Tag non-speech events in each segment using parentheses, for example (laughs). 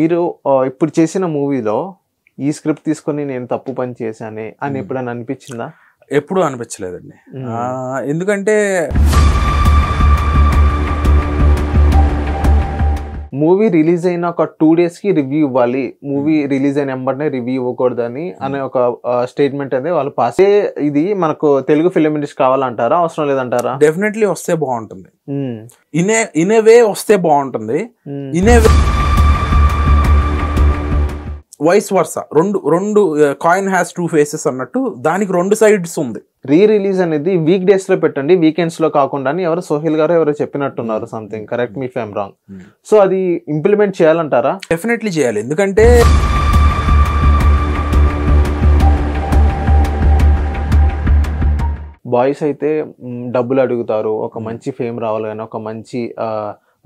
మీరు ఇప్పుడు చేసిన మూవీలో ఈ స్క్రిప్ట్ తీసుకొని నేను తప్పు పని చేశాను అని ఎప్పుడైనా అనిపించిందా ఎప్పుడూ అనిపించలేదండి ఎందుకంటే మూవీ రిలీజ్ అయిన ఒక టూ డేస్కి రివ్యూ ఇవ్వాలి మూవీ రిలీజ్ అయిన నెంబర్నే రివ్యూ ఇవ్వకూడదని అనే ఒక స్టేట్మెంట్ అనేది వాళ్ళు పాసే ఇది మనకు తెలుగు ఫిలిం ఇండస్ట్రీ కావాలంటారా అవసరం లేదంటారా డెఫినెట్లీ వస్తే బాగుంటుంది ఇనే ఇన్ వే వస్తే బాగుంటుంది ఇన్ వే వైస్ వర్స రెండు రెండు కాయిన్ హ్యాస్ టూ ఫేసెస్ అన్నట్టు దానికి రెండు సైడ్స్ ఉంది రీ రిలీజ్ అనేది వీక్ డేస్ లో పెట్టండి వీకెండ్స్ లో కాకుండా ఎవరు సోహిల్ గారు ఎవరు చెప్పినట్టున్నారు సంథింగ్ కరెక్ట్ మీ ఫేమ్ రాంగ్ సో అది ఇంప్లిమెంట్ చేయాలంటారా డెఫినెట్లీ చేయాలి ఎందుకంటే బాయ్స్ అయితే డబ్బులు అడుగుతారు ఒక hmm. మంచి ఫేమ్ రావాలని ఒక మంచి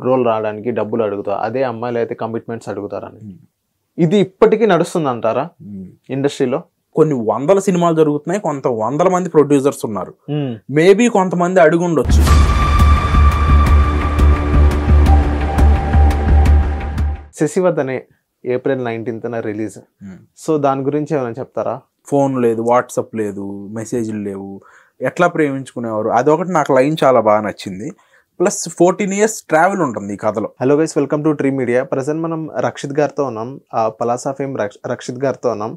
రోల్ రావడానికి డబ్బులు అడుగుతారు అదే అమ్మాయిలు అయితే కమిట్మెంట్స్ అడుగుతారని hmm. ఇది ఇప్పటికీ నడుస్తుంది అంటారా ఇండస్ట్రీలో కొన్ని వందల సినిమాలు జరుగుతున్నాయి కొంత వందల మంది ప్రొడ్యూసర్స్ ఉన్నారు మేబీ కొంతమంది అడుగుండొచ్చు శశివత్ అనే ఏప్రిల్ నైన్టీన్త్న రిలీజ్ సో దాని గురించి ఏమైనా చెప్తారా ఫోన్ లేదు వాట్సాప్ లేదు మెసేజ్లు లేవు ఎట్లా ప్రేమించుకునేవారు అదొకటి నాకు లైన్ చాలా బాగా నచ్చింది ప్లస్ ఫోర్టీన్ ఇయర్స్ ట్రావెల్ ఉంటుంది ఈ కథలో hello guys welcome to tree media present మనం రక్షిత్ గారితో ఉన్నాం పలాసా ఫేమ్ రక్షిత్ గారితో ఉన్నాం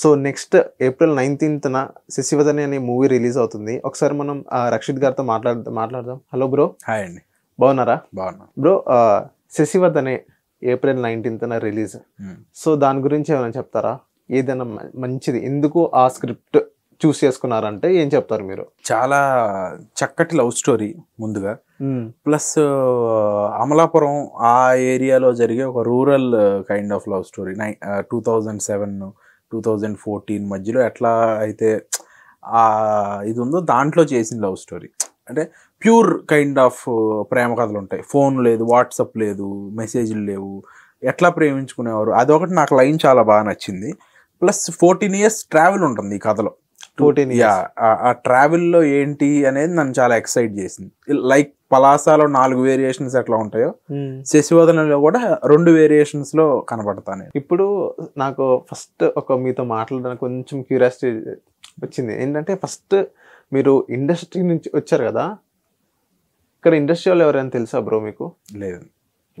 సో నెక్స్ట్ ఏప్రిల్ నైన్టీన్త్న శశివదని అనే మూవీ రిలీజ్ అవుతుంది ఒకసారి మనం రక్షిత్ గారితో మాట్లాడ మాట్లాడదాం హలో బ్రో హాయ్ అండి బాగున్నారా బాగున్నా బ్రో శశివదనే ఏప్రిల్ నైన్టీన్త్న రిలీజ్ సో దాని గురించి ఏమైనా చెప్తారా ఏదైనా మంచిది ఎందుకు ఆ స్క్రిప్ట్ చూస్ చేసుకున్నారంటే ఏం చెప్తారు మీరు చాలా చక్కటి లవ్ స్టోరీ ముందుగా ప్లస్ అమలాపురం ఆ ఏరియాలో జరిగే ఒక rural kind of love story నై two thousand seven two thousand fourteen మధ్యలో ఎట్లా అయితే ఇది ఉందో దాంట్లో చేసిన లవ్ స్టోరీ అంటే ప్యూర్ కైండ్ ఆఫ్ ప్రేమ కథలు ఉంటాయి ఫోన్ లేదు వాట్సప్ లేదు మెసేజ్లు లేవు ఎట్లా ప్రేమించుకునేవారు అదొకటి నాకు లైన్ చాలా బాగా నచ్చింది ప్లస్ ఫోర్టీన్ ఇయర్స్ ట్రావెల్ ఉంటుంది ఈ కథలో ఫోర్టీన్ ఆ ట్రావెల్లో ఏంటి అనేది నన్ను చాలా ఎక్సైట్ చేసింది లైక్ పలాసాలో నాలుగు వేరియేషన్స్ ఎట్లా ఉంటాయో hmm. శశివదనలో కూడా రెండు వేరియేషన్స్ లో కనబడతాను ఇప్పుడు నాకు ఫస్ట్ ఒక మీతో మాట్లాడడానికి కొంచెం క్యూరియాసిటీ వచ్చింది ఏంటంటే ఫస్ట్ మీరు ఇండస్ట్రీ నుంచి వచ్చారు కదా ఇక్కడ ఇండస్ట్రీ వాళ్ళు ఎవరైనా తెలుసా బ్రో మీకు లేదు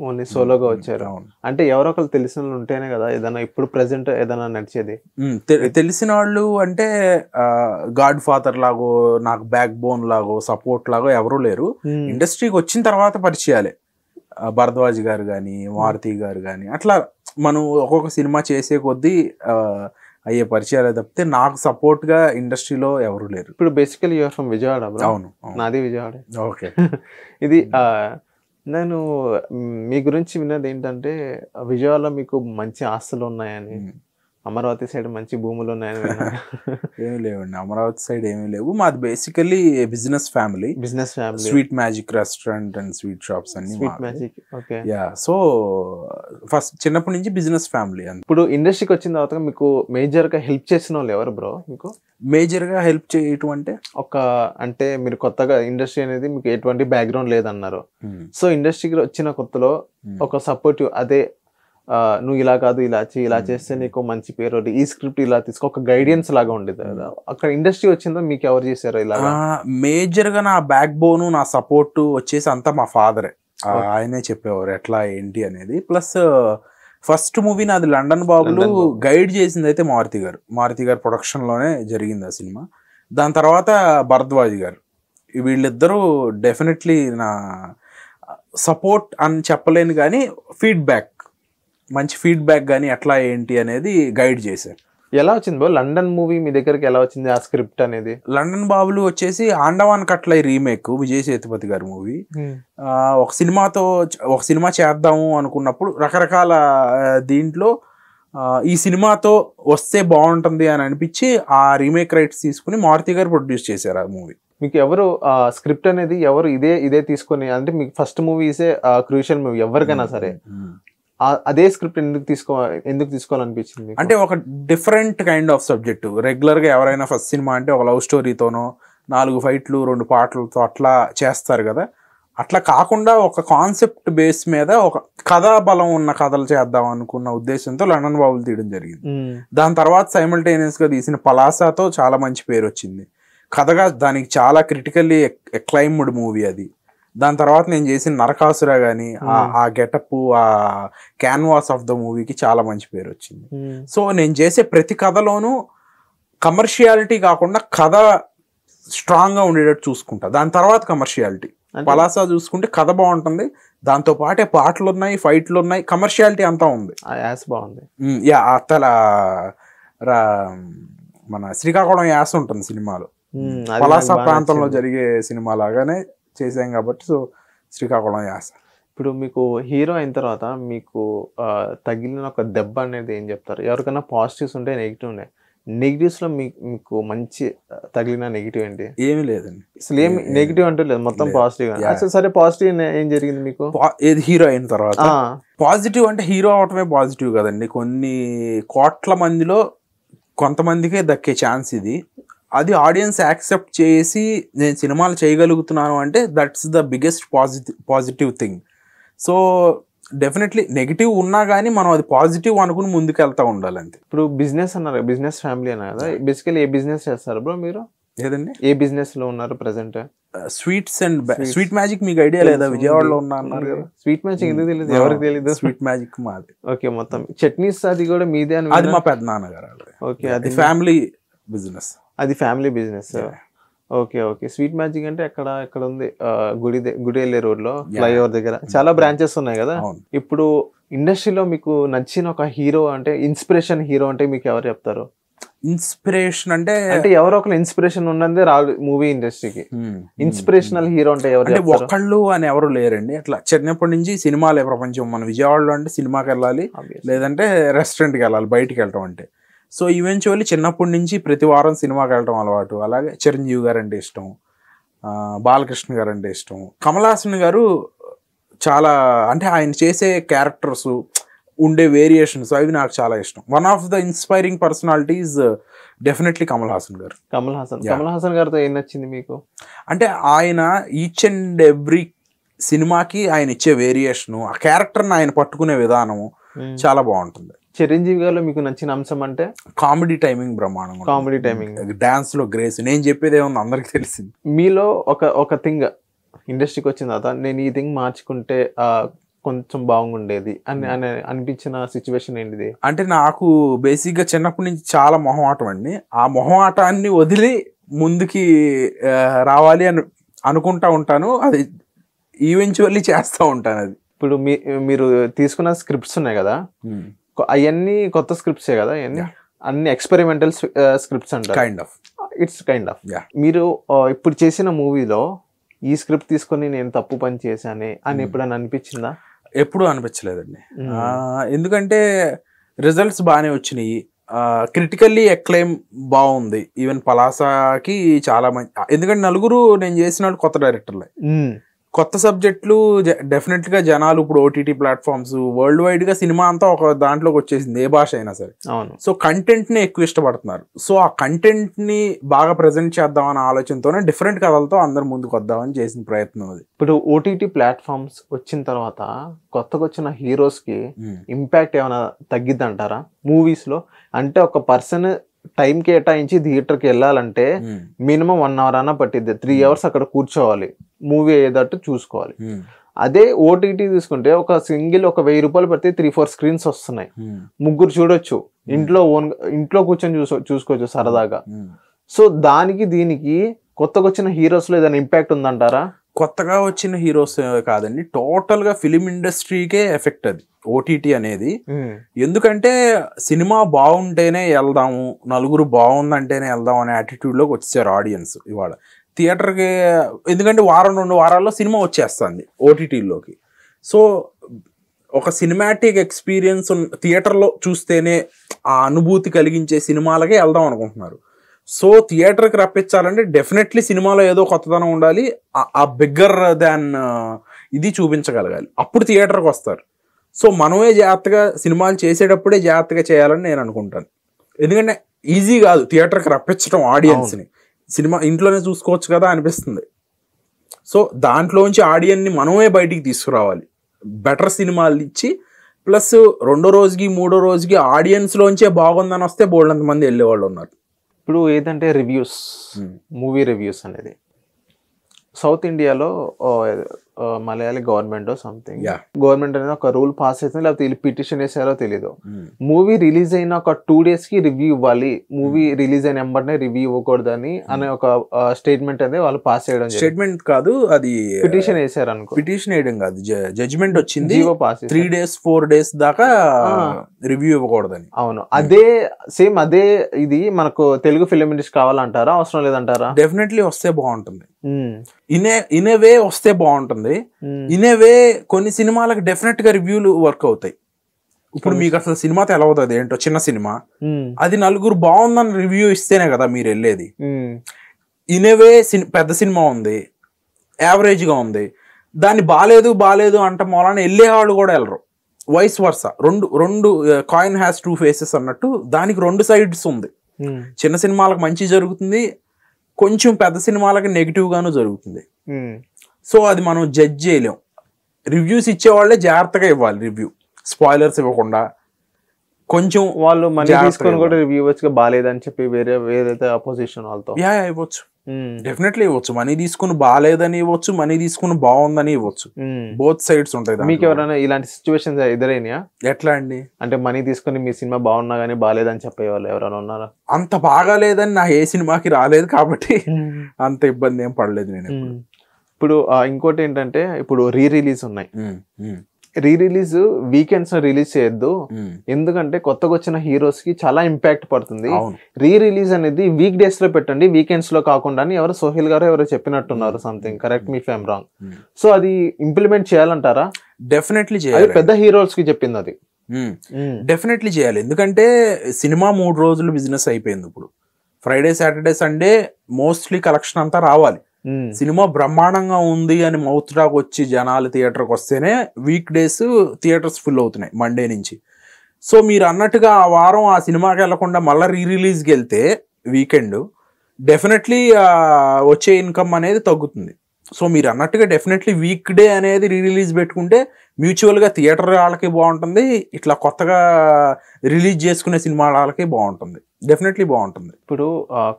ఓన్లీ సోలోగా hmm, వచ్చారు అంటే ఎవరో ఒకరు తెలిసిన ఉంటేనే కదా ఏదైనా ఇప్పుడు ప్రెసెంట్ ఏదైనా నడిచేది hmm, తెలిసిన వాళ్ళు అంటే గాడ్ ఫాదర్ లాగో నాకు బ్యాక్ బోన్ లాగో సపోర్ట్ లాగో ఎవరూ లేరు ఇండస్ట్రీకి hmm. వచ్చిన తర్వాత పరిచయాలే భరద్వాజ్ గారు కానీ మారుతి గారు కానీ అట్లా మనం ఒక్కొక్క సినిమా చేసే కొద్దీ అయ్యే పరిచయాలు తప్పితే నాకు సపోర్ట్ గా ఇండస్ట్రీలో ఎవరు లేరు ఇప్పుడు బేసికలీ యూఆర్ ఫ్రమ్ విజయవాడ అవును నాది విజయవాడ ఓకే (laughs) ఇది నేను మీ గురించి విన్నది ఏంటంటే విజయవాడలో మీకు మంచి ఆస్తులు ఉన్నాయని అమరావతి సైడ్ మంచి భూములు ఉన్నాయని (laughs) ఏమి లేవండి అమరావతి సైడ్ ఏమీ లేవు మాది basically business family business family sweet magic restaurant and sweet shops అన్ని sweet magic okay yeah so first చిన్నప్పటి నుంచి బిజినెస్ ఫ్యామిలీ అంత ఇప్పుడు ఇండస్ట్రీకి వచ్చిన తర్వాత మీకు మేజర్ గా హెల్ప్ చేసిన వాళ్ళు ఎవరు బ్రో మీకు మేజర్ గా హెల్ప్ చేయటం అంటే ఒక అంటే మీరు కొత్తగా ఇండస్ట్రీ అనేది మీకు ఎటువంటి బ్యాక్గ్రౌండ్ లేదన్నారు సో hmm. ఇండస్ట్రీకి వచ్చిన కొత్తలో hmm. ఒక సపోర్టివ్ అదే నువ్వు ఇలా కాదు ఇలా చేయి ఇలా చేస్తే నీకు మంచి పేరు ఈ స్క్రిప్ట్ ఇలా తీసుకో ఒక గైడెన్స్ లాగా ఉండేది కదా అక్కడ ఇండస్ట్రీ వచ్చిందో మీకు ఎవరు చేశారు ఇలా మేజర్ గా నా బ్యాక్ బోను నా సపోర్ట్ వచ్చేసి అంతా మా ఫాదరే ఆయనే చెప్పేవారు ఎట్లా ఏంటి అనేది ప్లస్ ఫస్ట్ మూవీ నాది లండన్ బాబులు గైడ్ చేసింది అయితే మారుతి గారు మారుతి గారు ప్రొడక్షన్లోనే జరిగింది ఆ సినిమా దాని తర్వాత భరద్వాజ్ గారు వీళ్ళిద్దరూ డెఫినెట్లీ నా సపోర్ట్ అని చెప్పలేను కానీ ఫీడ్బ్యాక్ మంచి ఫీడ్బ్యాక్ కానీ అట్లా ఏంటి అనేది గైడ్ చేశారు ఎలా వచ్చింది బాబు లండన్ మూవీ మీ దగ్గరికి ఎలా వచ్చింది ఆ స్క్రిప్ట్ అనేది లండన్ బాబులు వచ్చేసి ఆండవాన్ కట్లై రీమేక్ విజయ్ సేతుపతి గారి మూవీ hmm. ఒక సినిమాతో ఒక సినిమా చేద్దాము అనుకున్నప్పుడు రకరకాల దీంట్లో ఈ సినిమాతో వస్తే బాగుంటుంది అని అనిపించి ఆ రీమేక్ రైట్స్ తీసుకుని మారుతి గారు ప్రొడ్యూస్ చేశారు ఆ మూవీ మీకు ఎవరు స్క్రిప్ట్ అనేది ఎవరు ఇదే ఇదే తీసుకుని అంటే మీకు ఫస్ట్ మూవీసే క్రూషియల్ మూవీ ఎవరికైనా hmm. సరే hmm. అదే స్క్రిప్ట్ ఎందుకు తీసుకో ఎందుకు తీసుకోవాలనిపించింది అంటే ఒక డిఫరెంట్ కైండ్ ఆఫ్ సబ్జెక్టు రెగ్యులర్గా ఎవరైనా ఫస్ట్ సినిమా అంటే ఒక లవ్ స్టోరీతోనో నాలుగు ఫైట్లు రెండు పాటలతో అట్లా చేస్తారు కదా అట్లా కాకుండా ఒక కాన్సెప్ట్ బేస్ మీద ఒక కథా బలం ఉన్న కథలు చేద్దాం అనుకున్న ఉద్దేశంతో లండన్ బాబులు తీయడం జరిగింది దాని తర్వాత గా తీసిన పలాసాతో చాలా మంచి పేరు వచ్చింది కథగా దానికి చాలా క్రిటికల్లీ ఎక్లైమ్డ్ మూవీ అది దాని తర్వాత నేను చేసిన నరకాసుర కానీ ఆ గెటప్ ఆ క్యాన్వాస్ ఆఫ్ ద మూవీకి చాలా మంచి పేరు వచ్చింది సో నేను చేసే ప్రతి కథలోనూ కమర్షియాలిటీ కాకుండా కథ స్ట్రాంగ్ గా ఉండేటట్టు చూసుకుంటా దాని తర్వాత కమర్షియాలిటీ పలాసా చూసుకుంటే కథ బాగుంటుంది దాంతో పాటే పాటలు ఉన్నాయి ఫైట్లు ఉన్నాయి కమర్షియాలిటీ అంతా ఉంది యాస్ బాగుంది యా అత్తల మన శ్రీకాకుళం యాస ఉంటుంది సినిమాలో పలాస ప్రాంతంలో జరిగే సినిమా లాగానే చేసాం కాబట్టి సో శ్రీకాకుళం చేస్తాం ఇప్పుడు మీకు హీరో అయిన తర్వాత మీకు తగిలిన ఒక దెబ్బ అనేది ఏం చెప్తారు ఎవరికైనా పాజిటివ్స్ ఉంటే నెగిటివ్ ఉన్నాయి నెగిటివ్స్లో మీకు మీకు మంచి తగిలిన నెగిటివ్ ఏంటి ఏమీ లేదండి అసలు ఏమి నెగిటివ్ అంటే లేదు మొత్తం పాజిటివ్ అసలు సరే పాజిటివ్ ఏం జరిగింది మీకు ఏది హీరో అయిన తర్వాత పాజిటివ్ అంటే హీరో అవటమే పాజిటివ్ కదండి కొన్ని కోట్ల మందిలో కొంతమందికే దక్కే ఛాన్స్ ఇది అది ఆడియన్స్ యాక్సెప్ట్ చేసి నేను సినిమాలు చేయగలుగుతున్నాను అంటే that's the biggest positive positive thing so definitely negative ఉన్నా కానీ మనం అది పాజిటివ్ అనుకుని ముందుకు వెళ్తా ఉండాలి అంతే ఇప్పుడు బిజినెస్ అన్నారు బిజినెస్ ఫ్యామిలీ అన్నారు కదా బేసికలీ ఏ బిజినెస్ చేస్తారు బ్రో మీరు ఏదండి ఏ బిజినెస్లో ఉన్నారు present sweets and sweet magic మీకు ఐడియా లేదా విజయవాడలో ఉన్నా అన్నారు కదా స్వీట్ మ్యాజిక్ ఎందుకు తెలియదు ఎవరికి తెలియదు స్వీట్ మ్యాజిక్ మాది ఓకే మొత్తం చట్నీస్ అది కూడా మీదే అది మా నాన్నగారు ఓకే అది ఫ్యామిలీ బిజినెస్ అది family business okay okay sweet magic అంటే అక్కడ ఇక్కడ ఉంది గుడి గుడి వెళ్ళే లో ఫ్లైఓవర్ దగ్గర చాలా బ్రాంచెస్ ఉన్నాయి కదా ఇప్పుడు ఇండస్ట్రీలో మీకు నచ్చిన ఒక హీరో అంటే ఇన్స్పిరేషన్ హీరో అంటే మీకు ఎవరు చెప్తారు ఇన్స్పిరేషన్ అంటే అంటే ఎవరో ఒకరు ఇన్స్పిరేషన్ ఉన్నదే రాదు మూవీ ఇండస్ట్రీకి ఇన్స్పిరేషనల్ హీరో అంటే ఎవరు ఒకళ్ళు అని ఎవరు లేరండి అట్లా చిన్నప్పటి నుంచి సినిమాలే ప్రపంచం మన విజయవాడలో అంటే సినిమాకి వెళ్ళాలి లేదంటే రెస్టారెంట్కి వెళ్ళాలి బయటికి వెళ్ళటం అంటే సో ఈవెన్చువల్లీ చిన్నప్పటి నుంచి ప్రతి వారం సినిమాకి వెళ్ళడం అలవాటు అలాగే చిరంజీవి గారు అంటే ఇష్టం బాలకృష్ణ గారు అంటే ఇష్టం కమలాసన్ గారు చాలా అంటే ఆయన చేసే క్యారెక్టర్స్ ఉండే వేరియేషన్స్ అవి నాకు చాలా ఇష్టం one of the inspiring personalities definitely Kamal Haasan గారు కమల్ హాసన్ కమల్ హాసన్ గారితో ఏం నచ్చింది మీకు అంటే ఆయన ఈచ్ అండ్ ఎవ్రీ సినిమాకి ఆయన ఇచ్చే వేరియేషను ఆ క్యారెక్టర్ని ఆయన పట్టుకునే విధానము hmm. చాలా బాగుంటుంది చిరంజీవి గారు మీకు నచ్చిన అంశం అంటే కామెడీ టైమింగ్ బ్రహ్మాండం కామెడీ టైమింగ్ డాన్స్ లో గ్రేస్ నేను చెప్పేది ఏమన్నా అందరికి తెలిసింది మీలో ఒక ఒక థింగ్ ఇండస్ట్రీకి వచ్చిన తర్వాత నేను ఈ థింగ్ మార్చుకుంటే కొంచెం బాగుండేది అని hmm. అని అనిపించిన సిచ్యువేషన్ ఏంటిది అంటే నాకు బేసిక్గా చిన్నప్పటి నుంచి చాలా మొహమాటం అండి ఆ మొహమాటాన్ని వదిలి ముందుకి రావాలి అని అనుకుంటా ఉంటాను అది ఈవెంచువల్లీ చేస్తూ ఉంటాను అది ఇప్పుడు మీ మీరు తీసుకున్న స్క్రిప్ట్స్ ఉన్నాయి కదా hmm. అవన్నీ కొత్త స్క్రిప్ట్సే కదా అవన్నీ అన్ని ఎక్స్పెరిమెంటల్ స్క్రిప్ట్స్ అంటారు kind of it's kind of మీరు ఇప్పుడు చేసిన మూవీలో ఈ స్క్రిప్ట్ తీసుకొని నేను తప్పు పని చేశాను అని hmm. ఎప్పుడైనా అనిపించిందా ఎప్పుడూ అనిపించలేదండి hmm. ఎందుకంటే రిజల్ట్స్ బాగానే వచ్చినాయి క్రిటికల్లీ ఎక్లెయిమ్ బాగుంది ఈవెన్ పలాసాకి చాలా మంచి ఎందుకంటే నలుగురు నేను చేసిన కొత్త డైరెక్టర్లే కొత్త సబ్జెక్టులు డెఫినెట్గా జనాలు ఇప్పుడు ఓటీటీ ప్లాట్ఫామ్స్ వరల్డ్ వైడ్గా సినిమా అంతా ఒక దాంట్లోకి వచ్చేసింది ఏ భాష అయినా సరే అవును సో కంటెంట్ని ఎక్కువ ఇష్టపడుతున్నారు సో ఆ కంటెంట్ని బాగా ప్రజెంట్ చేద్దామన్న ఆలోచనతోనే డిఫరెంట్ కథలతో అందరు ముందుకు వద్దామని చేసిన ప్రయత్నం అది ఇప్పుడు ఓటీటీ ప్లాట్ఫామ్స్ వచ్చిన తర్వాత కొత్తగా వచ్చిన హీరోస్కి ఇంపాక్ట్ ఏమైనా తగ్గిద్దంటారా మూవీస్లో అంటే ఒక పర్సన్ టైం కేటాయించి థియేటర్కి వెళ్ళాలంటే మినిమం వన్ అవర్ అన్న పట్టిద్ది త్రీ అవర్స్ అక్కడ కూర్చోవాలి మూవీ అయ్యేటట్టు చూసుకోవాలి అదే ఓటీటీ తీసుకుంటే ఒక సింగిల్ ఒక వెయ్యి రూపాయలు పడితే త్రీ ఫోర్ స్క్రీన్స్ వస్తున్నాయి ముగ్గురు చూడొచ్చు ఇంట్లో ఓన్ ఇంట్లో కూర్చొని చూసో చూసుకోవచ్చు సరదాగా సో దానికి దీనికి కొత్తగా వచ్చిన హీరోస్లో ఏదైనా ఇంపాక్ట్ ఉందంటారా కొత్తగా వచ్చిన హీరోస్ కాదండి టోటల్ గా ఫిలిం ఇండస్ట్రీకే ఎఫెక్ట్ అది ఓటీటీ అనేది hmm. ఎందుకంటే సినిమా బాగుంటేనే వెళ్దాము నలుగురు బాగుందంటేనే వెళ్దాం అనే యాటిట్యూడ్లోకి వచ్చేసారు ఆడియన్స్ ఇవాళ థియేటర్కి ఎందుకంటే వారం రెండు వారాల్లో సినిమా వచ్చేస్తుంది ఓటీటీలోకి సో ఒక సినిమాటిక్ ఎక్స్పీరియన్స్ థియేటర్లో చూస్తేనే ఆ అనుభూతి కలిగించే సినిమాలకే వెళ్దాం అనుకుంటున్నారు సో థియేటర్కి రప్పించాలంటే డెఫినెట్లీ సినిమాలో ఏదో కొత్తదనం ఉండాలి ఆ బిగ్గర్ దాన్ ఇది చూపించగలగాలి అప్పుడు థియేటర్కి వస్తారు సో మనమే జాగ్రత్తగా సినిమాలు చేసేటప్పుడే జాగ్రత్తగా చేయాలని నేను అనుకుంటాను ఎందుకంటే ఈజీ కాదు థియేటర్కి రప్పించడం ఆడియన్స్ని సినిమా ఇంట్లోనే చూసుకోవచ్చు కదా అనిపిస్తుంది సో దాంట్లోంచి ఆడియన్ని మనమే బయటికి తీసుకురావాలి బెటర్ సినిమాలు ఇచ్చి ప్లస్ రెండో రోజుకి మూడో రోజుకి ఆడియన్స్లోంచే బాగుందని వస్తే బోల్డంత మంది వెళ్ళేవాళ్ళు ఉన్నారు ఇప్పుడు ఏదంటే రివ్యూస్ మూవీ రివ్యూస్ అనేది సౌత్ ఇండియాలో మలయాళీ గవర్నమెంట్ సంథింగ్ గవర్నమెంట్ అనేది ఒక రూల్ పాస్ అవుతుంది లేకపోతే పిటిషన్ వేసారో తెలీదు మూవీ hmm. రిలీజ్ అయిన ఒక టూ డేస్ కి రివ్యూ ఇవ్వాలి మూవీ రిలీజ్ hmm. అయిన వెంబడినే రివ్యూ ఇవ్వకూడదని hmm. అనే ఒక స్టేట్మెంట్ అనేది వాళ్ళు పాస్ చేయడం స్టేట్మెంట్ కాదు అది పిటిషన్ వేసారు అనుకో పిటిషన్ వేయడం కాదు జడ్జ్మెంట్ వచ్చింది త్రీ డేస్ ఫోర్ డేస్ దాకా రివ్యూ ah. ఇవ్వకూడదని అవును అదే సేమ్ అదే ఇది మనకు తెలుగు ఫిలిం ఇండస్ట్రీ కావాలంటారా అవసరం లేదంటారా డెఫినెట్లీ వస్తే బాగుంటుంది ఇనే ఇనే వే వస్తే బాగుంటుంది ఇనే hmm. వే కొన్ని సినిమాలకు డెఫినెట్ గా రివ్యూలు వర్క్ అవుతాయి ఇప్పుడు hmm. మీకు అసలు సినిమా తెలవదు అది ఏంటో చిన్న సినిమా hmm. అది నలుగురు బాగుందని రివ్యూ ఇస్తేనే కదా మీరు వెళ్ళేది ఇనేవే పెద్ద సినిమా ఉంది యావరేజ్ గా ఉంది దాన్ని బాగాలేదు బాగాలేదు మొలాన వెళ్ళే వాళ్ళు కూడా వెళ్ళరు వైస్ వర్స రెండు రెండు కాయిన్ హ్యాస్ టూ ఫేసెస్ అన్నట్టు దానికి రెండు సైడ్స్ ఉంది చిన్న సినిమాలకు మంచి జరుగుతుంది కొంచెం పెద్ద సినిమాలకు గాను జరుగుతుంది సో అది మనం జడ్జ్ చేయలేం రివ్యూస్ ఇచ్చేవాళ్ళే జాగ్రత్తగా ఇవ్వాలి రివ్యూ స్పాయిలర్స్ ఇవ్వకుండా కొంచెం వాళ్ళు మనీ తీసుకొని కూడా రివ్యూ ఇవ్వచ్చు బాగాలేదని చెప్పి వేరే వేరే అపోజిషన్ వాళ్ళతో యా ఇవ్వచ్చు డెఫినెట్లీ hmm. ఇవ్వచ్చు మనీ తీసుకుని బాగాలేదని ఇవ్వచ్చు మనీ తీసుకుని బాగుందని ఇవ్వచ్చు బోత్ hmm. సైడ్స్ ఉంటాయి మీకు ఎవరైనా ఇలాంటి సిచ్యువేషన్ ఎదురైనా ఎట్లా అండి అంటే మనీ తీసుకుని మీ సినిమా బాగున్నా కానీ బాగాలేదని చెప్పేవాళ్ళు ఎవరైనా ఉన్నారా అంత బాగాలేదని నా ఏ సినిమాకి రాలేదు కాబట్టి hmm. అంత ఇబ్బంది ఏం పడలేదు నేను ఇప్పుడు ఇంకోటి ఏంటంటే ఇప్పుడు రీ రిలీజ్ ఉన్నాయి రీ రిలీజ్ వీకెండ్స్ రిలీజ్ చేయొద్దు ఎందుకంటే కొత్తగా వచ్చిన హీరోస్ కి చాలా ఇంపాక్ట్ పడుతుంది రీ రిలీజ్ అనేది వీక్ డేస్ లో పెట్టండి వీకెండ్స్ లో కాకుండా అని ఎవరు సోహిల్ గారు ఎవరో చెప్పినట్టున్నారు సంథింగ్ కరెక్ట్ మీ ఫేమ్ రాంగ్ సో అది ఇంప్లిమెంట్ చేయాలంటారా డెఫినెట్లీ చేయాలి పెద్ద హీరోస్ కి చెప్పింది అది డెఫినెట్లీ చేయాలి ఎందుకంటే సినిమా మూడు రోజులు బిజినెస్ అయిపోయింది ఇప్పుడు Friday Saturday Sunday mostly collection అంతా రావాలి సినిమా బ్రహ్మాండంగా ఉంది అని మౌత్ టాక్ వచ్చి జనాలు థియేటర్కి వస్తేనే వీక్ డేస్ థియేటర్స్ ఫుల్ అవుతున్నాయి మండే నుంచి సో మీరు అన్నట్టుగా ఆ వారం ఆ సినిమాకి వెళ్లకుండా మళ్ళీ రీ రిలీజ్కి వెళ్తే వీకెండ్ డెఫినెట్లీ వచ్చే ఇన్కమ్ అనేది తగ్గుతుంది సో మీరు అన్నట్టుగా డెఫినెట్లీ వీక్ డే అనేది రీ రిలీజ్ పెట్టుకుంటే మ్యూచువల్గా థియేటర్ వాళ్ళకి బాగుంటుంది ఇట్లా కొత్తగా రిలీజ్ చేసుకునే సినిమా వాళ్ళకి బాగుంటుంది డెఫినెట్లీ బాగుంటుంది ఇప్పుడు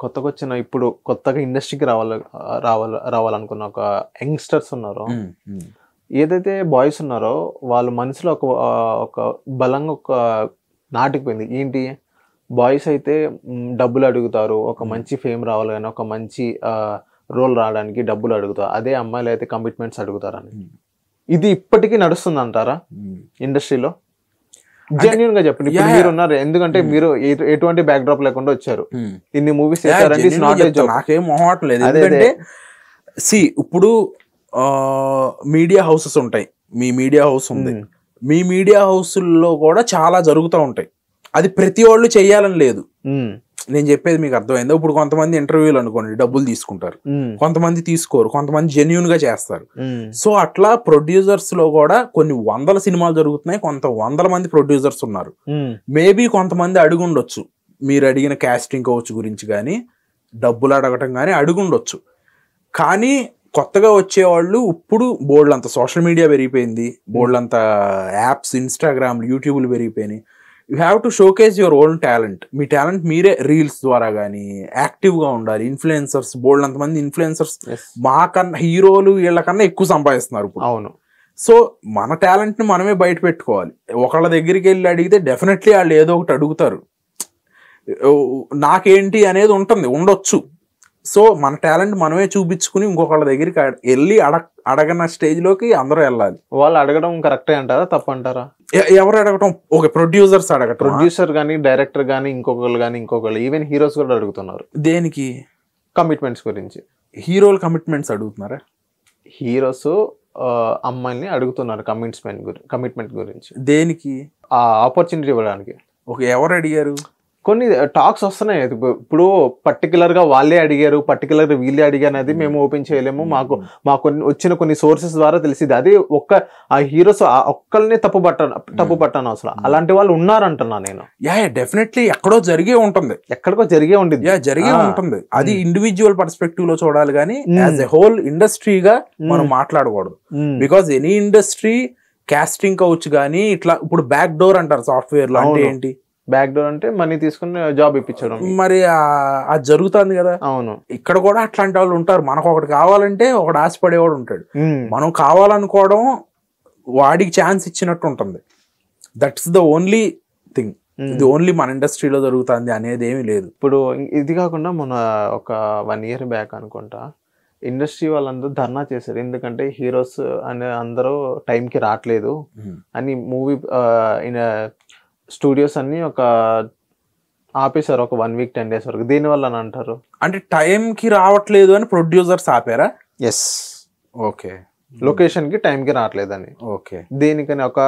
కొత్తగా వచ్చిన ఇప్పుడు కొత్తగా ఇండస్ట్రీకి రావాలి రావాల రావాలనుకున్న ఒక యంగ్స్టర్స్ ఉన్నారు ఏదైతే బాయ్స్ ఉన్నారో వాళ్ళ మనసులో ఒక ఒక బలంగా ఒక నాటికిపోయింది ఏంటి బాయ్స్ అయితే డబ్బులు అడుగుతారు ఒక మంచి ఫేమ్ రావాలి కానీ ఒక మంచి రోల్ రావడానికి డబ్బులు అడుగుతారు అదే అమ్మాయిలు అయితే కమిట్మెంట్స్ అడుగుతారని hmm. ఇది ఇప్పటికీ నడుస్తుంది అంటారా hmm. ఇండస్ట్రీలో జెన్యున్ గా చెప్పండి hmm. మీరు ఉన్నారు ఎందుకంటే మీరు ఎటువంటి బ్యాక్ డ్రాప్ లేకుండా వచ్చారు ఇన్ని మూవీస్ నాకేం మొహట్లేదు ఎందుకంటే సి ఇప్పుడు మీడియా హౌసెస్ ఉంటాయి మీ మీడియా హౌస్ ఉంది మీ మీడియా లో కూడా చాలా జరుగుతూ ఉంటాయి అది ప్రతి వాళ్ళు చేయాలని లేదు నేను చెప్పేది మీకు అర్థమైందో ఇప్పుడు కొంతమంది ఇంటర్వ్యూలు అనుకోండి డబ్బులు తీసుకుంటారు కొంతమంది తీసుకోరు కొంతమంది జెన్యున్ గా చేస్తారు సో అట్లా ప్రొడ్యూసర్స్ లో కూడా కొన్ని వందల సినిమాలు జరుగుతున్నాయి కొంత వందల మంది ప్రొడ్యూసర్స్ ఉన్నారు మేబీ కొంతమంది అడుగుండొచ్చు మీరు అడిగిన క్యాస్టింగ్ కోచ్ గురించి కానీ డబ్బులు అడగటం కానీ అడుగుండొచ్చు కానీ కొత్తగా వచ్చేవాళ్ళు ఇప్పుడు బోర్డులంత సోషల్ మీడియా పెరిగిపోయింది బోర్డులంత యాప్స్ ఇన్స్టాగ్రామ్లు యూట్యూబ్లు పెరిగిపోయినాయి you have to showcase your own talent మీ టాలెంట్ మీరే రీల్స్ ద్వారా కానీ యాక్టివ్గా ఉండాలి ఇన్ఫ్లుయెన్సర్స్ బోల్డ్ అంతమంది ఇన్ఫ్లుయెన్సర్స్ మా కన్నా హీరోలు వీళ్ళకన్నా ఎక్కువ సంపాదిస్తున్నారు ఇప్పుడు అవును సో మన టాలెంట్ని మనమే బయట పెట్టుకోవాలి ఒకళ్ళ దగ్గరికి వెళ్ళి అడిగితే డెఫినెట్లీ వాళ్ళు ఏదో ఒకటి అడుగుతారు నాకేంటి అనేది ఉంటుంది ఉండొచ్చు సో మన టాలెంట్ మనమే చూపించుకుని ఇంకొకళ్ళ దగ్గరికి వెళ్ళి అడగ అడగన స్టేజ్లోకి అందరూ వెళ్ళాలి వాళ్ళు అడగడం కరెక్టే అంటారా తప్పంటారా అంటారా ఎవరు అడగటం ఓకే ప్రొడ్యూసర్స్ అడగటం ప్రొడ్యూసర్ కానీ డైరెక్టర్ కానీ ఇంకొకళ్ళు కానీ ఇంకొకళ్ళు ఈవెన్ హీరోస్ కూడా అడుగుతున్నారు దేనికి కమిట్మెంట్స్ గురించి హీరోలు కమిట్మెంట్స్ అడుగుతున్నారా హీరోస్ అమ్మాయిని అడుగుతున్నారు కమిట్మెంట్ గురించి కమిట్మెంట్ గురించి దేనికి ఆ ఆపర్చునిటీ ఇవ్వడానికి ఓకే ఎవరు అడిగారు కొన్ని టాక్స్ uh, వస్తున్నాయి ఇప్పుడు పర్టికులర్గా వాళ్ళే అడిగారు పర్టికులర్ వీళ్ళే అడిగారు అనేది మేము ఓపెన్ hmm. చేయలేము మాకు hmm. మా కొన్ని వచ్చిన కొన్ని సోర్సెస్ ద్వారా తెలిసింది అది ఒక్క ఆ హీరోస్ ఒక్కరిని తప్పు పట్ట తప్పు hmm. పట్టాను అసలు అలాంటి వాళ్ళు ఉన్నారంటున్నా నేను యా డెఫినెట్లీ ఎక్కడో జరిగే ఉంటుంది ఎక్కడికో జరిగే ఉండేది యా జరిగే ఉంటుంది అది ఇండివిజువల్ పర్స్పెక్టివ్ లో చూడాలి కానీ యాజ్ ఎ హోల్ ఇండస్ట్రీగా మనం మాట్లాడకూడదు because any industry casting couch కానీ ఇట్లా ఇప్పుడు బ్యాక్ డోర్ అంటారు సాఫ్ట్వేర్ లో అంటే ఏంటి బ్యాక్ డోర్ అంటే మనీ తీసుకుని జాబ్ ఇప్పించడం మరి అది జరుగుతుంది కదా అవును ఇక్కడ కూడా అట్లాంటి వాళ్ళు ఉంటారు మనకు ఒకటి కావాలంటే ఒకటి ఆశపడేవాడు ఉంటాడు మనం కావాలనుకోవడం వాడికి ఛాన్స్ ఇచ్చినట్టు ఉంటుంది దట్స్ ద ఓన్లీ థింగ్ ఇది ఓన్లీ మన ఇండస్ట్రీలో జరుగుతుంది అనేది ఏమీ లేదు ఇప్పుడు ఇది కాకుండా మన ఒక వన్ ఇయర్ బ్యాక్ అనుకుంటా ఇండస్ట్రీ వాళ్ళందరూ ధర్నా చేశారు ఎందుకంటే హీరోస్ అనే అందరూ టైంకి రావట్లేదు అని మూవీ స్టూడియోస్ అన్ని ఒక ఆపేశారు ఒక వన్ వీక్ టెన్ డేస్ వరకు దీనివల్ల అని అంటారు అంటే టైంకి రావట్లేదు అని ప్రొడ్యూసర్స్ ఆపారా ఎస్ ఓకే లొకేషన్కి టైంకి రావట్లేదని ఓకే దీనికని ఒక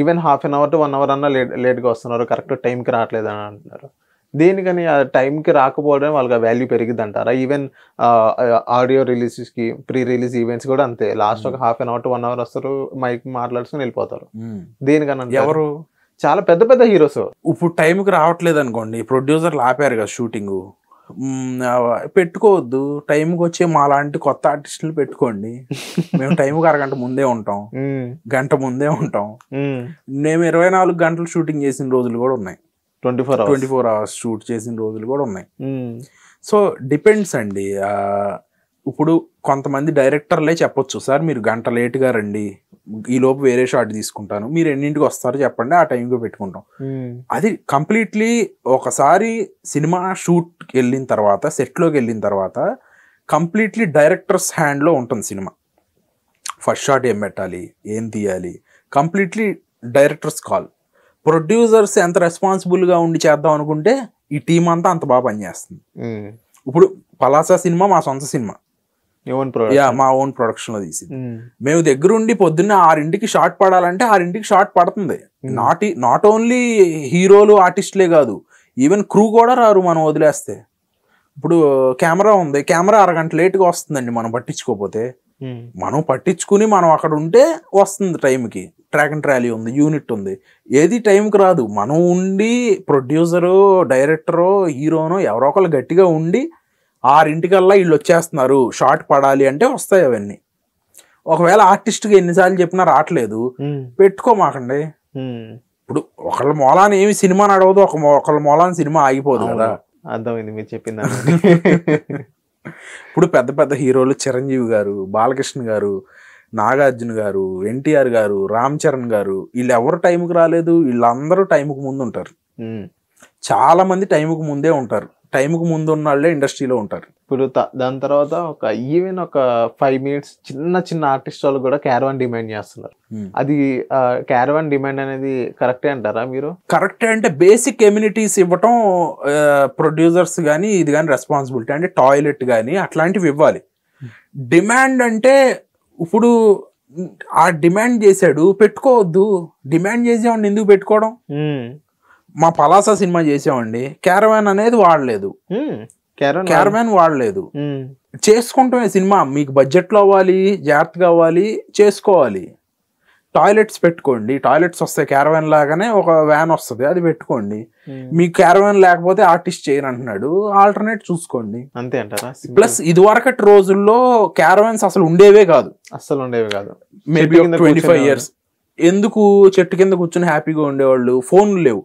even half an hour to one hour అన్న లేట్ లేట్గా వస్తున్నారు కరెక్ట్ టైంకి రావట్లేదు అని అంటున్నారు దేనికని ఆ టైంకి రాకపోవడం వాళ్ళకి వాల్యూ పెరిగింది అంటారా ఈవెన్ ఆడియో కి ప్రీ రిలీజ్ ఈవెంట్స్ కూడా అంతే లాస్ట్ ఒక half an hour to one hour వస్తారు మైక్ మాట్లాడుకుని వెళ్ళిపోతారు hmm. దేనికన్నా ఎవరు చాలా పెద్ద పెద్ద హీరోస్ ఇప్పుడు టైంకి రావట్లేదు అనుకోండి ప్రొడ్యూసర్లు ఆపారు కదా షూటింగ్ పెట్టుకోవద్దు టైంకి వచ్చే మా లాంటి కొత్త ఆర్టిస్టులు పెట్టుకోండి మేము టైంకి (laughs) అరగంట ముందే ఉంటాం గంట ముందే ఉంటాం మేము ఇరవై నాలుగు గంటలు షూటింగ్ చేసిన రోజులు కూడా ఉన్నాయి twenty four twenty four hours shoot చేసిన రోజులు కూడా ఉన్నాయి సో డిపెండ్స్ అండి ఇప్పుడు కొంతమంది డైరెక్టర్లే చెప్పొచ్చు సార్ మీరు గంట లేట్గా రండి ఈ లోపు వేరే షాట్ తీసుకుంటాను మీరు ఎన్నింటికి వస్తారో చెప్పండి ఆ టైంకి పెట్టుకుంటాం అది కంప్లీట్లీ ఒకసారి సినిమా షూట్కి వెళ్ళిన తర్వాత సెట్లోకి వెళ్ళిన తర్వాత కంప్లీట్లీ డైరెక్టర్స్ హ్యాండ్లో ఉంటుంది సినిమా ఫస్ట్ షాట్ ఏం పెట్టాలి ఏం తీయాలి కంప్లీట్లీ డైరెక్టర్స్ కాల్ ప్రొడ్యూసర్స్ ఎంత రెస్పాన్సిబుల్గా ఉండి చేద్దాం అనుకుంటే ఈ టీం అంతా అంత బాగా పనిచేస్తుంది ఇప్పుడు పలాసా సినిమా మా సొంత సినిమా యా మా ఓన్ ప్రొడక్షన్ లో తీసింది hmm. మేము దగ్గరుండి పొద్దున్న ఆరింటికి షార్ట్ పడాలంటే ఆరింటికి షార్ట్ పడుతుంది నాట్ నాట్ ఓన్లీ హీరోలు ఆర్టిస్టులే కాదు ఈవెన్ క్రూ కూడా రారు మనం వదిలేస్తే ఇప్పుడు కెమెరా uh, ఉంది కెమెరా అరగంట లేట్గా వస్తుందండి మనం పట్టించుకోకపోతే hmm. మనం పట్టించుకుని మనం అక్కడ ఉంటే వస్తుంది టైంకి ట్రాక్ అండ్ ట్రాలీ ఉంది యూనిట్ ఉంది ఏది టైంకి రాదు మనం ఉండి ప్రొడ్యూసరు డైరెక్టరు హీరోను ఎవరో ఒకళ్ళు గట్టిగా ఉండి ఆరింటికల్లా వీళ్ళు వచ్చేస్తున్నారు షార్ట్ పడాలి అంటే వస్తాయి అవన్నీ ఒకవేళ ఆర్టిస్ట్కి ఎన్నిసార్లు చెప్పినా రావట్లేదు పెట్టుకోమాకండి ఇప్పుడు ఒకళ్ళ మూలాన ఏమి సినిమా నడవదు ఒక ఒకళ్ళ మూలాన సినిమా ఆగిపోదు కదా అర్థమైంది మీరు చెప్పింది (laughs) ఇప్పుడు పెద్ద పెద్ద హీరోలు చిరంజీవి గారు బాలకృష్ణ గారు నాగార్జున గారు ఎన్టీఆర్ గారు రామ్ చరణ్ గారు వీళ్ళు ఎవరు టైంకి రాలేదు వీళ్ళందరూ టైంకి ముందు ఉంటారు చాలా మంది టైంకి ముందే ఉంటారు టైంకు ముందు ఉన్న వాళ్ళే ఇండస్ట్రీలో ఉంటారు ఇప్పుడు దాని తర్వాత ఒక ఈవెన్ ఒక ఫైవ్ మినిట్స్ చిన్న చిన్న ఆర్టిస్ట్ వాళ్ళు కూడా క్యారవాన్ డిమాండ్ చేస్తున్నారు అది క్యారవాన్ డిమాండ్ అనేది కరెక్టే అంటారా మీరు కరెక్టే అంటే బేసిక్ ఎమ్యూనిటీస్ ఇవ్వటం ప్రొడ్యూసర్స్ కానీ ఇది కానీ రెస్పాన్సిబిలిటీ అంటే టాయిలెట్ కానీ అట్లాంటివి ఇవ్వాలి డిమాండ్ అంటే ఇప్పుడు ఆ డిమాండ్ చేశాడు పెట్టుకోవద్దు డిమాండ్ చేసేవాడిని ఎందుకు పెట్టుకోవడం మా పలాసా సినిమా చేసామండి క్యారవాన్ అనేది వాడలేదు క్యారవాన్ వాడలేదు చేసుకుంటమే సినిమా మీకు బడ్జెట్లో అవ్వాలి జాగ్రత్తగా అవ్వాలి చేసుకోవాలి టాయిలెట్స్ పెట్టుకోండి టాయిలెట్స్ వస్తాయి క్యారవాన్ లాగానే ఒక వ్యాన్ వస్తుంది అది పెట్టుకోండి మీ క్యారవాన్ లేకపోతే ఆర్టిస్ట్ చేయను అంటున్నాడు ఆల్టర్నేట్ చూసుకోండి అంతే అంటారా ప్లస్ ఇదివరకటి రోజుల్లో క్యారవాన్స్ అసలు ఉండేవే కాదు అసలు ఉండేవే కాదు మేబీ ట్వంటీ ఫైవ్ ఇయర్స్ ఎందుకు చెట్టు కింద కూర్చొని హ్యాపీగా ఉండేవాళ్ళు ఫోన్లు లేవు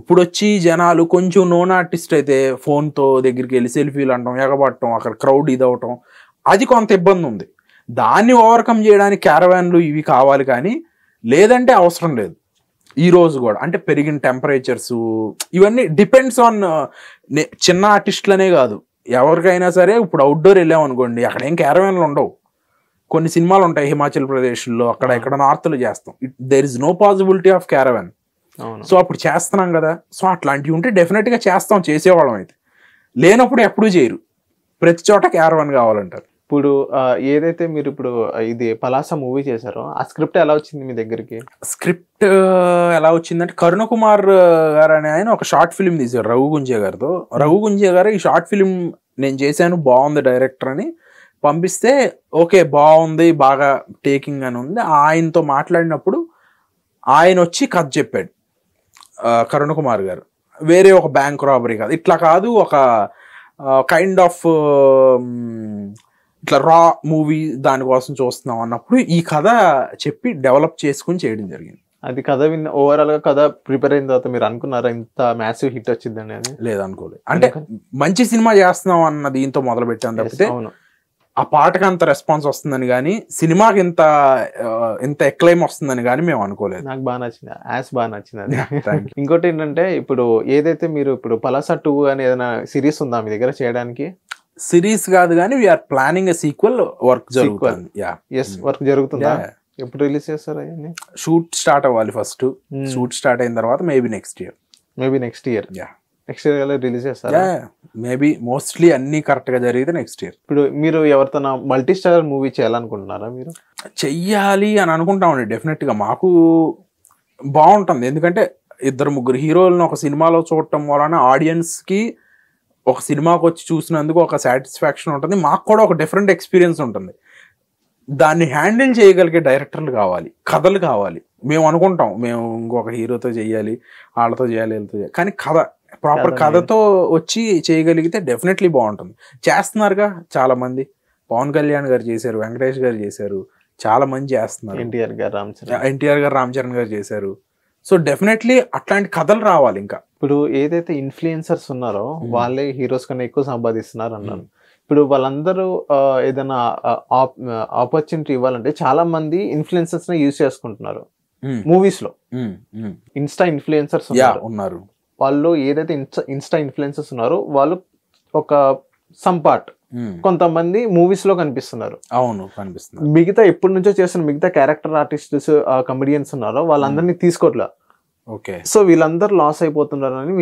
ఇప్పుడు వచ్చి జనాలు కొంచెం నోన్ ఆర్టిస్ట్ అయితే ఫోన్తో దగ్గరికి వెళ్ళి సెల్ఫీలు అంటాం ఎగబట్టం అక్కడ క్రౌడ్ ఇది అవటం అది కొంత ఇబ్బంది ఉంది దాన్ని ఓవర్కమ్ చేయడానికి క్యారవాన్లు ఇవి కావాలి కానీ లేదంటే అవసరం లేదు ఈ రోజు కూడా అంటే పెరిగిన టెంపరేచర్స్ ఇవన్నీ డిపెండ్స్ ఆన్ చిన్న ఆర్టిస్టులనే కాదు ఎవరికైనా సరే ఇప్పుడు అవుట్డోర్ వెళ్ళాం అనుకోండి అక్కడ ఏం క్యారవాన్లు ఉండవు కొన్ని సినిమాలు ఉంటాయి హిమాచల్ ప్రదేశ్లో అక్కడ ఇక్కడ నార్త్లో చేస్తాం there is no possibility of caravan so అప్పుడు చేస్తున్నాం కదా సో అట్లాంటివి ఉంటే డెఫినెట్గా చేస్తాం చేసేవాళ్ళం అయితే లేనప్పుడు ఎప్పుడూ చేయరు ప్రతి చోట క్యారవన్ కావాలంటారు ఇప్పుడు ఏదైతే మీరు ఇప్పుడు ఇది పలాస మూవీ చేశారో ఆ స్క్రిప్ట్ ఎలా వచ్చింది మీ దగ్గరికి స్క్రిప్ట్ ఎలా వచ్చిందంటే కరుణ కుమార్ గారు అనే ఆయన ఒక షార్ట్ ఫిల్మ్ తీశారు రఘు గుంజే గారితో రఘు గుంజే గారు ఈ షార్ట్ ఫిల్మ్ నేను చేశాను బాగుంది డైరెక్టర్ అని పంపిస్తే ఓకే బాగుంది బాగా టేకింగ్ అని ఉంది ఆయనతో మాట్లాడినప్పుడు ఆయన వచ్చి కథ చెప్పాడు కరుణ్ కుమార్ గారు వేరే ఒక బ్యాంక్ రాబరీ కాదు ఇట్లా కాదు ఒక కైండ్ ఆఫ్ ఇట్లా రా మూవీ దానికోసం చూస్తున్నాం అన్నప్పుడు ఈ కథ చెప్పి డెవలప్ చేసుకుని చేయడం జరిగింది అది కథ విన్న ఓవరాల్ గా కథ ప్రిపేర్ అయిన తర్వాత మీరు అనుకున్నారా ఇంత మ్యాసివ్ హిట్ వచ్చిందండి అని లేదు అనుకోలేదు అంటే మంచి సినిమా చేస్తున్నాం అన్న దీంతో మొదలు పెట్టాను తప్పితే ఆ పాటకు అంత రెస్పాన్స్ వస్తుందని కానీ సినిమాకి ఇంత ఇంత ఎక్లైమ్ వస్తుందని కానీ మేము అనుకోలేదు నాకు బాగా నచ్చింది యాస్ బాగా నచ్చింది ఇంకోటి ఏంటంటే ఇప్పుడు ఏదైతే మీరు ఇప్పుడు పలాస టూ అని ఏదైనా సిరీస్ ఉందా మీ దగ్గర చేయడానికి సిరీస్ కాదు కానీ వీఆర్ ప్లానింగ్ సీక్వెల్ వర్క్ జరుగుతుంది ఎస్ వర్క్ mm. జరుగుతుందా ఎప్పుడు రిలీజ్ చేస్తారు షూట్ స్టార్ట్ అవ్వాలి ఫస్ట్ షూట్ స్టార్ట్ అయిన తర్వాత maybe next year maybe next year yeah next year release చేస్తారా మేబీ మోస్ట్లీ అన్ని కరెక్ట్గా జరిగితే నెక్స్ట్ ఇయర్ ఇప్పుడు మీరు ఎవరితో మల్టీ స్టార్ మూవీ చేయాలనుకుంటున్నారా మీరు చెయ్యాలి అని అనుకుంటామండి డెఫినెట్గా మాకు బాగుంటుంది ఎందుకంటే ఇద్దరు ముగ్గురు హీరోలను ఒక సినిమాలో చూడటం వలన ఆడియన్స్కి ఒక సినిమాకి వచ్చి చూసినందుకు ఒక సాటిస్ఫాక్షన్ ఉంటుంది మాకు కూడా ఒక డిఫరెంట్ ఎక్స్పీరియన్స్ ఉంటుంది దాన్ని హ్యాండిల్ చేయగలిగే డైరెక్టర్లు కావాలి కథలు కావాలి మేము అనుకుంటాం మేము ఇంకొక హీరోతో చేయాలి వాళ్ళతో చేయాలి వీళ్ళతో చేయాలి కానీ కథ ప్రాపర్ కథతో వచ్చి చేయగలిగితే డెఫినెట్లీ బాగుంటుంది చేస్తున్నారుగా చాలా మంది పవన్ కళ్యాణ్ గారు చేశారు వెంకటేష్ గారు చేశారు చాలా మంది చేస్తున్నారు ఎన్టీఆర్ గారు రామ్ ఎన్టీఆర్ గారు రామ్ చరణ్ గారు చేశారు సో డెఫినెట్లీ అట్లాంటి కథలు రావాలి ఇంకా ఇప్పుడు ఏదైతే ఇన్ఫ్లుయెన్సర్స్ ఉన్నారో hmm. వాళ్ళే హీరోస్ కన్నా ఎక్కువ సంపాదిస్తున్నారు hmm. అన్నాను ఇప్పుడు వాళ్ళందరూ ఏదైనా ఆపర్చునిటీ ఇవ్వాలంటే చాలా మంది ఇన్ఫ్లుయెన్సర్స్ యూజ్ చేసుకుంటున్నారు మూవీస్ hmm. లో ఇన్స్టా ఇన్ఫ్లుయెన్సర్స్ ఉన్నారు వాళ్ళు ఏదైతే ఇన్స్టా ఇన్స్టా ఇన్ఫ్లుయెన్సెస్ ఉన్నారో వాళ్ళు ఒక సమ్ పార్ట్ hmm. కొంతమంది మూవీస్ లో కనిపిస్తున్నారు అవును కనిపిస్తుంది మిగతా ఎప్పటి నుంచో చేస్తున్న మిగతా క్యారెక్టర్ ఆర్టిస్ట్స్ కమెడియన్స్ ఉన్నారో వాళ్ళందరినీ hmm. తీసుకోవట్లా సో వీళ్ళందరూ లాస్ అయిపోతున్నారు అని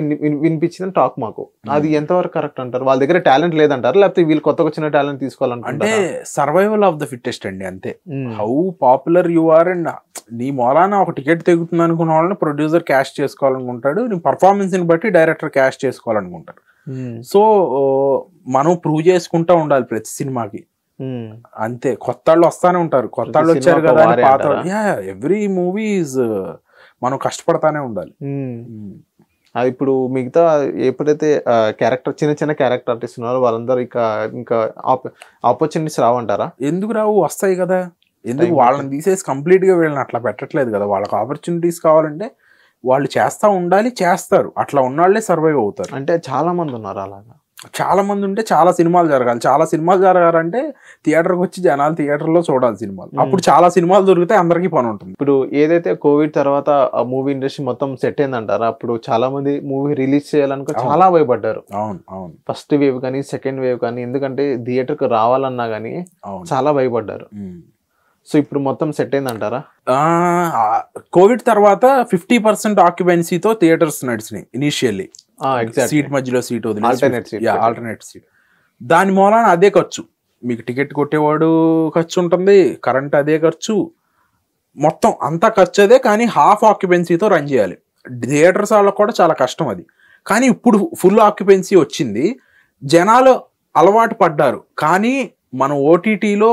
వినిపించింది టాక్ మాకు hmm. అది ఎంతవరకు కరెక్ట్ అంటారు వాళ్ళ దగ్గర టాలెంట్ లేదంటారు లేకపోతే వీళ్ళు కొత్తగా వచ్చిన టాలెంట్ తీసుకోవాలంటే సర్వైవల్ ఆఫ్ ద ఫిట్టెస్ట్ అండి అంతే how popular you are and నీ మొలాన ఒక టికెట్ తెగుతుంది అనుకున్న వాళ్ళని ప్రొడ్యూసర్ క్యాష్ చేసుకోవాలనుకుంటాడు నీ పర్ఫార్మెన్స్ ని బట్టి డైరెక్టర్ క్యాష్ చేసుకోవాలనుకుంటాడు సో hmm. మనం ప్రూవ్ చేసుకుంటా ఉండాలి ప్రతి సినిమాకి hmm. అంతే కొత్త వాళ్ళు వస్తానే ఉంటారు కొత్త వాళ్ళు వచ్చారు కదా పాత ఎవ్రీ మూవీ ఈజ్ మనం కష్టపడతానే ఉండాలి ఇప్పుడు మిగతా ఎప్పుడైతే క్యారెక్టర్ చిన్న చిన్న క్యారెక్టర్ ఆర్టిస్ట్ ఉన్నారో వాళ్ళందరూ ఇక ఇంకా ఆపర్చునిటీస్ రావంటారా ఎందుకు రావు వస్తాయి కదా ఎందుకు వాళ్ళని తీసేసి కంప్లీట్గా వీళ్ళని అట్లా పెట్టట్లేదు కదా వాళ్ళకి ఆపర్చునిటీస్ కావాలంటే వాళ్ళు చేస్తూ ఉండాలి చేస్తారు అట్లా ఉన్నవాళ్ళే సర్వైవ్ అవుతారు అంటే చాలా మంది ఉన్నారు అలాగా చాలా మంది ఉంటే చాలా సినిమాలు జరగాలి చాలా సినిమాలు జరగాలంటే థియేటర్కి వచ్చి జనాలు థియేటర్లో చూడాలి సినిమాలు అప్పుడు చాలా సినిమాలు దొరికితే అందరికీ పని ఉంటుంది ఇప్పుడు ఏదైతే కోవిడ్ తర్వాత ఆ మూవీ ఇండస్ట్రీ మొత్తం సెట్ అయిందంటారు అప్పుడు చాలా మంది మూవీ రిలీజ్ చేయాలనుకో చాలా భయపడ్డారు అవును అవును ఫస్ట్ వేవ్ కానీ సెకండ్ వేవ్ కానీ ఎందుకంటే థియేటర్కి రావాలన్నా కానీ చాలా భయపడ్డారు సో ఇప్పుడు మొత్తం సెట్ అయిందంటారా కోవిడ్ తర్వాత ఫిఫ్టీ పర్సెంట్ ఆక్యుపెన్సీతో థియేటర్స్ నడిచినాయి ఇనీషియల్లీ సీట్ మధ్యలో సీట్ వదిలి ఆల్టర్నేట్ సీట్ దాని మూలాన అదే ఖర్చు మీకు టికెట్ కొట్టేవాడు ఖర్చు ఉంటుంది కరెంట్ అదే ఖర్చు మొత్తం అంతా ఖర్చు అదే కానీ హాఫ్ ఆక్యుపెన్సీతో రన్ చేయాలి థియేటర్స్ వాళ్ళకి కూడా చాలా కష్టం అది కానీ ఇప్పుడు ఫుల్ ఆక్యుపెన్సీ వచ్చింది జనాలు అలవాటు పడ్డారు కానీ మనం ఓటీటీలో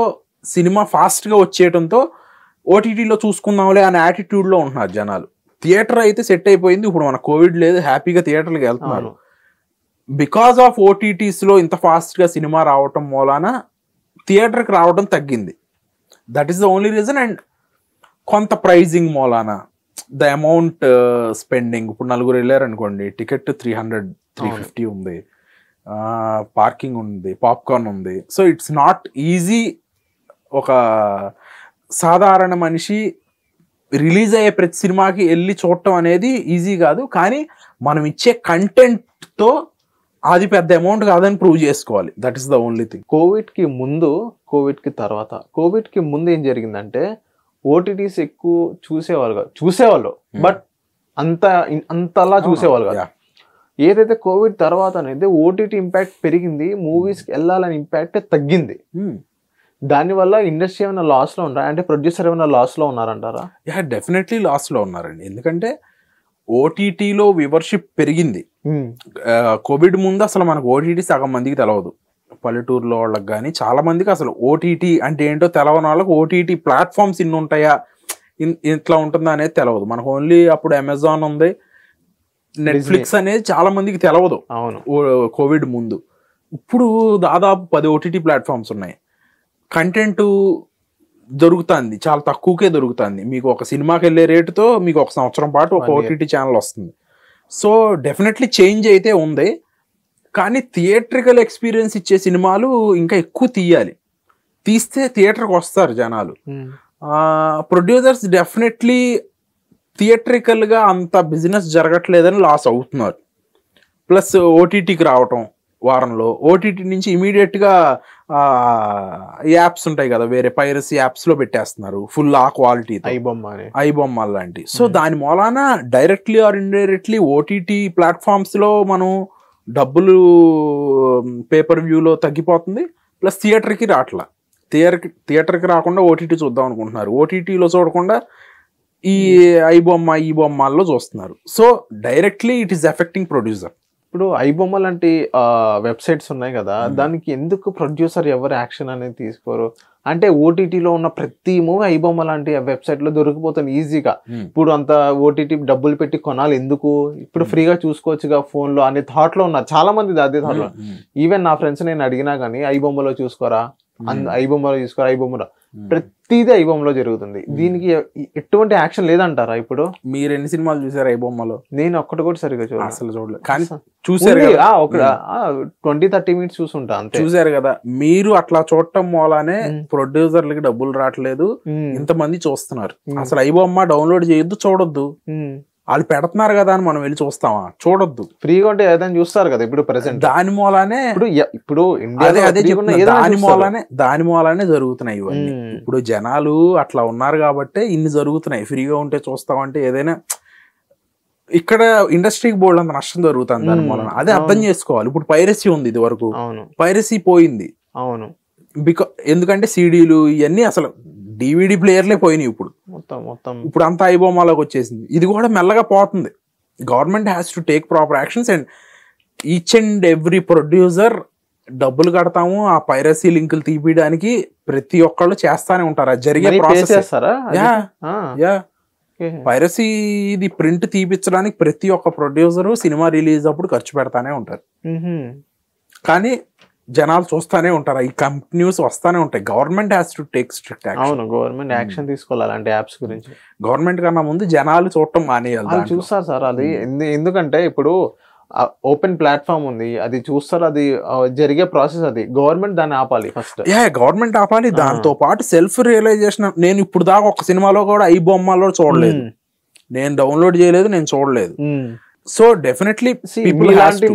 సినిమా ఫాస్ట్గా వచ్చేయడంతో ఓటీటీలో చూసుకుందాంలే అనే యాటిట్యూడ్లో ఉంటున్నారు జనాలు థియేటర్ అయితే సెట్ అయిపోయింది ఇప్పుడు మన కోవిడ్ లేదు హ్యాపీగా థియేటర్లకు వెళ్తున్నారు బికాస్ ఆఫ్ ఓటీటీస్ లో ఇంత ఫాస్ట్ గా సినిమా రావటం మూలాన థియేటర్కి రావడం తగ్గింది that is the only reason and కొంత ప్రైజింగ్ మూలాన ద అమౌంట్ uh, స్పెండింగ్ ఇప్పుడు నలుగురు వెళ్ళారనుకోండి ticket three hundred three fifty ఉంది పార్కింగ్ ఉంది పాప్కార్న్ ఉంది సో ఇట్స్ నాట్ ఈజీ ఒక సాధారణ మనిషి రిలీజ్ అయ్యే ప్రతి సినిమాకి వెళ్ళి చూడటం అనేది ఈజీ కాదు కానీ మనం ఇచ్చే కంటెంట్తో అది పెద్ద అమౌంట్ కాదని ప్రూవ్ చేసుకోవాలి that is the only thing కోవిడ్కి ముందు కోవిడ్కి తర్వాత కోవిడ్కి ముందు ఏం జరిగిందంటే ఓటీటీస్ ఎక్కువ చూసేవాళ్ళు కాదు చూసేవాళ్ళు బట్ hmm. అంత అంతలా చూసేవాళ్ళు కాదు ఏదైతే కోవిడ్ తర్వాత అనేది ఓటీటీ ఇంపాక్ట్ పెరిగింది మూవీస్కి hmm. వెళ్ళాలని ఇంపాక్ట్ తగ్గింది hmm. దానివల్ల ఇండస్ట్రీ ఏమైనా లాస్లో ఉంటారా అంటే ప్రొడ్యూసర్ ఏమైనా లాస్లో ఉన్నారంటారా యా డెఫినెట్లీ లాస్లో ఉన్నారండి ఎందుకంటే ఓటీటీలో వివర్షిప్ పెరిగింది కోవిడ్ ముందు అసలు మనకు ఓటీటీ సగం మందికి తెలవదు పల్లెటూరులో వాళ్ళకి కానీ చాలా మందికి అసలు ఓటీటీ అంటే ఏంటో తెలవని వాళ్ళకి ఓటీటీ ప్లాట్ఫామ్స్ ఇన్ని ఉంటాయా ఇట్లా ఉంటుందా అనేది తెలవదు మనకు ఓన్లీ అప్పుడు అమెజాన్ ఉంది నెట్ఫ్లిక్స్ అనేది చాలా మందికి తెలవదు అవును కోవిడ్ ముందు ఇప్పుడు దాదాపు పది ఓటీటీ ప్లాట్ఫామ్స్ ఉన్నాయి కంటెంట్ దొరుకుతుంది చాలా తక్కువకే దొరుకుతుంది మీకు ఒక సినిమాకి వెళ్ళే రేటుతో మీకు ఒక సంవత్సరం పాటు ఒక ఓటీటీ ఛానల్ వస్తుంది సో డెఫినెట్లీ చేంజ్ అయితే ఉంది కానీ థియేట్రికల్ ఎక్స్పీరియన్స్ ఇచ్చే సినిమాలు ఇంకా ఎక్కువ తీయాలి తీస్తే థియేటర్కి వస్తారు జనాలు hmm. ప్రొడ్యూసర్స్ డెఫినెట్లీ థియేట్రికల్గా అంత బిజినెస్ జరగట్లేదని లాస్ అవుతున్నారు ప్లస్ ఓటీటీకి రావటం వారంలో ఓటీటీ నుంచి ఇమీడియట్గా యాప్స్ ఉంటాయి కదా వేరే పైరసీ యాప్స్ లో పెట్టేస్తున్నారు ఫుల్ ఆ క్వాలిటీ ఐ బొమ్మ లాంటి సో దాని మూలాన directly or indirectly OTT platforms లో మనం డబ్బులు పేపర్ వ్యూలో తగ్గిపోతుంది ప్లస్ థియేటర్కి థియేటర్ థియేటర్ థియేటర్కి రాకుండా ఓటీటీ చూద్దాం అనుకుంటున్నారు ఓటీటీలో చూడకుండా ఈ ఐ బొమ్మ ఈ బొమ్మల్లో చూస్తున్నారు so directly it is affecting producer ఇప్పుడు ఐబొమ్మ లాంటి వెబ్సైట్స్ ఉన్నాయి కదా దానికి ఎందుకు ప్రొడ్యూసర్ ఎవరు యాక్షన్ అనేది తీసుకోరు అంటే ఓటీటీలో ఉన్న ప్రతి మూవీ ఐబొమ్మ లాంటి వెబ్సైట్లో దొరికిపోతుంది ఈజీగా ఇప్పుడు అంత ఓటీటీ డబ్బులు పెట్టి కొనాలి ఎందుకు ఇప్పుడు ఫ్రీగా చూసుకోవచ్చుగా ఫోన్లో అనే థాట్లో ఉన్నారు చాలా మంది అదే థాట్లో ఈవెన్ నా ఫ్రెండ్స్ నేను అడిగినా కానీ ఐబొమ్మలో చూసుకోరా Hmm. ఐబొమ్మలో చూసుకో ఐబొమ్మలో hmm. ప్రతిదీ ఐబొమ్మలో జరుగుతుంది hmm. దీనికి ఎటువంటి యాక్షన్ లేదంటారా ఇప్పుడు మీరు ఎన్ని సినిమాలు చూసారు ఐబొమ్మలో నేను ఒక్కటి కూడా సరిగ్గా చూడ అసలు చూడలేదు కానీ చూసారు ఒక ట్వంటీ థర్టీ మినిట్స్ చూసుంటా అంతే చూసారు కదా మీరు అట్లా చూడటం మూలానే ప్రొడ్యూసర్లకి డబ్బులు రావట్లేదు ఇంతమంది చూస్తున్నారు అసలు ఐబొమ్మ డౌన్లోడ్ చేయొద్దు చూడొద్దు వాళ్ళు పెడుతున్నారు కదా అని మనం వెళ్ళి చూస్తామా చూడొద్దు ఫ్రీగా ఉంటే ఏదైనా చూస్తారు కదా ఇప్పుడు ప్రెసెంట్ దాని మూలానే ఇప్పుడు ఇప్పుడు దాని మూలానే దాని మూలానే జరుగుతున్నాయి ఇవన్నీ ఇప్పుడు జనాలు అట్లా ఉన్నారు కాబట్టి ఇన్ని జరుగుతున్నాయి ఫ్రీగా ఉంటే చూస్తామంటే ఏదైనా ఇక్కడ ఇండస్ట్రీకి బోర్డు అంత నష్టం జరుగుతుంది దాని మూలన అదే అర్థం చేసుకోవాలి ఇప్పుడు పైరసీ ఉంది ఇది వరకు పైరసీ పోయింది అవును బికా ఎందుకంటే సిడీలు ఇవన్నీ అసలు డివిడి ప్లేయర్లే పోయినాయి ఇప్పుడు మొత్తం మొత్తం ఇప్పుడు అంతా ఐబోమాలోకి వచ్చేసింది ఇది కూడా మెల్లగా పోతుంది government has to take proper actions and each and every producer డబ్బులు కడతాము ఆ పైరసీ లింకులు తీపియడానికి ప్రతి ఒక్కళ్ళు చేస్తానే ఉంటారు అది జరిగే ప్రాసెస్ యా యా పైరసీ ఇది ప్రింట్ తీపించడానికి ప్రతి ఒక్క ప్రొడ్యూసరు సినిమా రిలీజ్ అప్పుడు ఖర్చు పెడతానే ఉంటారు కానీ జనాలు చూస్తూనే ఉంటారు ఈ కంపెనీస్ వస్తూనే ఉంటాయి government has to take strict అవును గవర్నమెంట్ యాక్షన్ hmm. తీసుకోవాలి అలాంటి యాప్స్ గురించి గవర్నమెంట్ కన్నా ముందు జనాలు చూడటం మానేయాలి చూస్తారు సార్ అది hmm. ఎందుకంటే ఇప్పుడు ఓపెన్ ప్లాట్ఫామ్ ఉంది అది చూస్తారు అది జరిగే ప్రాసెస్ అది గవర్నమెంట్ దాన్ని ఆపాలి ఫస్ట్ యా గవర్నమెంట్ ఆపాలి hmm. దాంతో పాటు సెల్ఫ్ రియలైజేషన్ నేను ఇప్పుడు దాకా ఒక సినిమాలో కూడా ఐ బొమ్మలో చూడలేదు నేను డౌన్లోడ్ చేయలేదు నేను చూడలేదు సో డెఫినెట్లీ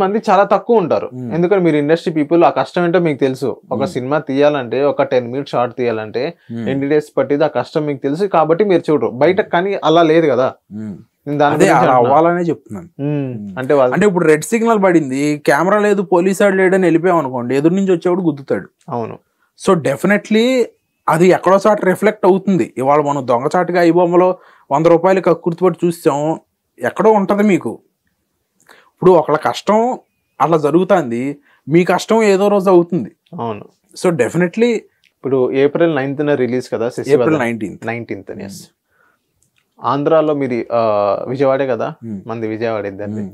మంది చాలా తక్కువ ఉంటారు hmm. ఎందుకంటే మీరు ఇండస్ట్రీ పీపుల్ ఆ కష్టం ఏంటో మీకు తెలుసు ఒక hmm. సినిమా తీయాలంటే ఒక టెన్ మినిట్స్ షార్ట్ తీయాలంటే hmm. ఎన్ని డేస్ పట్టేది ఆ కష్టం మీకు తెలుసు కాబట్టి మీరు చూడరు బయట కానీ అలా లేదు కదా అవ్వాలనే చెప్తున్నాను అంటే అంటే ఇప్పుడు రెడ్ సిగ్నల్ పడింది కెమెరా లేదు పోలీస్ వాడు లేడని వెళ్ళిపోయాం అనుకోండి ఎదురు నుంచి వచ్చేవాడు గుద్దుతాడు అవును సో డెఫినెట్లీ అది ఎక్కడో చాటు రిఫ్లెక్ట్ అవుతుంది ఇవాళ మనం దొంగచాటుగా ఈ బొమ్మలో వంద రూపాయలకి కక్కుర్తిపట్టి చూసాం ఎక్కడో ఉంటది మీకు ఇప్పుడు ఒకళ్ళ కష్టం అట్లా జరుగుతుంది మీ కష్టం ఏదో రోజు అవుతుంది అవును సో డెఫినెట్లీ ఇప్పుడు ఏప్రిల్ నైన్త్ రిలీజ్ కదా April nineteenth nineteenth yes hmm. ఆంధ్రాలో మీది విజయవాడే కదా hmm. మంది విజయవాడ ఇద్దరిది hmm.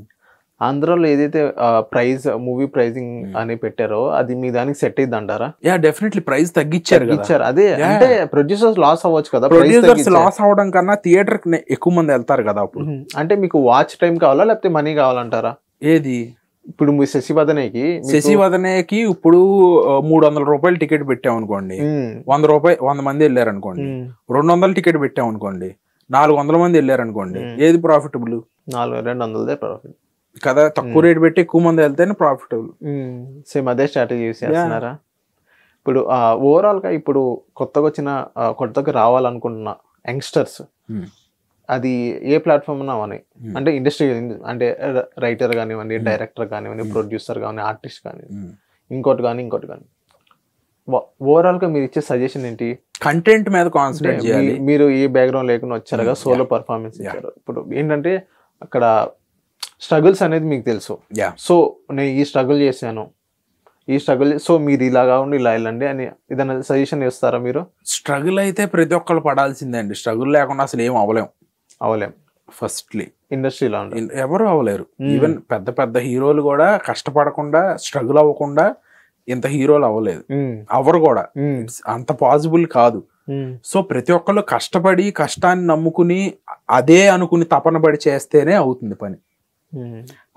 ఆంధ్రాలో ఏదైతే ప్రైజ్ మూవీ ప్రైజింగ్ hmm. అని పెట్టారో అది మీ దానికి సెట్ అయింది అంటారా యా డెఫినెట్లీ ప్రైజ్ తగ్గించారు ఇచ్చారు అదే అంటే ప్రొడ్యూసర్స్ లాస్ అవ్వచ్చు కదా ప్రొడ్యూసర్స్ లాస్ అవడం కన్నా థియేటర్ ఎక్కువ మంది వెళ్తారు కదా అప్పుడు అంటే మీకు వాచ్ టైం కావాలా లేకపోతే మనీ కావాలంటారా ఏది ఇప్పుడు మీ శశివదనేకి శశివదనేకి ఇప్పుడు మూడు వందల రూపాయలు టికెట్ పెట్టాం అనుకోండి వంద రూపాయలు వంద మంది వెళ్ళారు అనుకోండి రెండు వందల టికెట్ పెట్టాం అనుకోండి నాలుగు వందల మంది వెళ్ళారు అనుకోండి ఏది ప్రాఫిటబుల్ నాలుగు రెండు వందలదే ప్రాఫిట్ కదా తక్కువ రేట్ పెట్టి ఎక్కువ మంది వెళ్తేనే ప్రాఫిటబుల్ సేమ్ అదే స్ట్రాటజీ యూస్ చేస్తున్నారా ఇప్పుడు ఓవరాల్ గా ఇప్పుడు కొత్తగా వచ్చిన కొత్తగా రావాలనుకుంటున్న యంగ్స్టర్స్ అది ఏ ప్లాట్ఫామ్ అని అంటే ఇండస్ట్రీ అంటే రైటర్ కానివ్వండి డైరెక్టర్ కానివ్వండి ప్రొడ్యూసర్ కానీ ఆర్టిస్ట్ కానీ ఇంకోటి కానీ ఇంకోటి కానీ ఓవరాల్ గా మీరు ఇచ్చే సజెషన్ ఏంటి కంటెంట్ మీద కాన్సన్ట్రేట్ చేయాలి మీరు ఏ బ్యాక్గ్రౌండ్ లేకుండా వచ్చారుగా సోలో పర్ఫార్మెన్స్ ఇచ్చారు ఇప్పుడు ఏంటంటే అక్కడ స్ట్రగుల్స్ అనేది మీకు తెలుసు సో నేను ఈ స్ట్రగుల్ చేశాను ఈ స్ట్రగుల్ సో మీరు ఇలా కావండి ఇలా వెళ్ళండి అని ఏదైనా సజెషన్ ఇస్తారా మీరు స్ట్రగుల్ అయితే ప్రతి ఒక్కళ్ళు పడాల్సిందే అండి స్ట్రగుల్ లేకుండా అసలు ఏం అవ్వలేం అవ్వలేం ఫస్ట్లీ ఇండస్ట్రీలో ఎవరు అవ్వలేరు ఈవెన్ hmm. పెద్ద పెద్ద హీరోలు కూడా కష్టపడకుండా స్ట్రగుల్ అవ్వకుండా ఇంత హీరోలు అవ్వలేదు అవరు hmm. కూడా hmm. అంత పాసిబుల్ కాదు సో ప్రతి ఒక్కళ్ళు కష్టపడి కష్టాన్ని నమ్ముకుని అదే అనుకుని తపన పడి చేస్తేనే అవుతుంది పని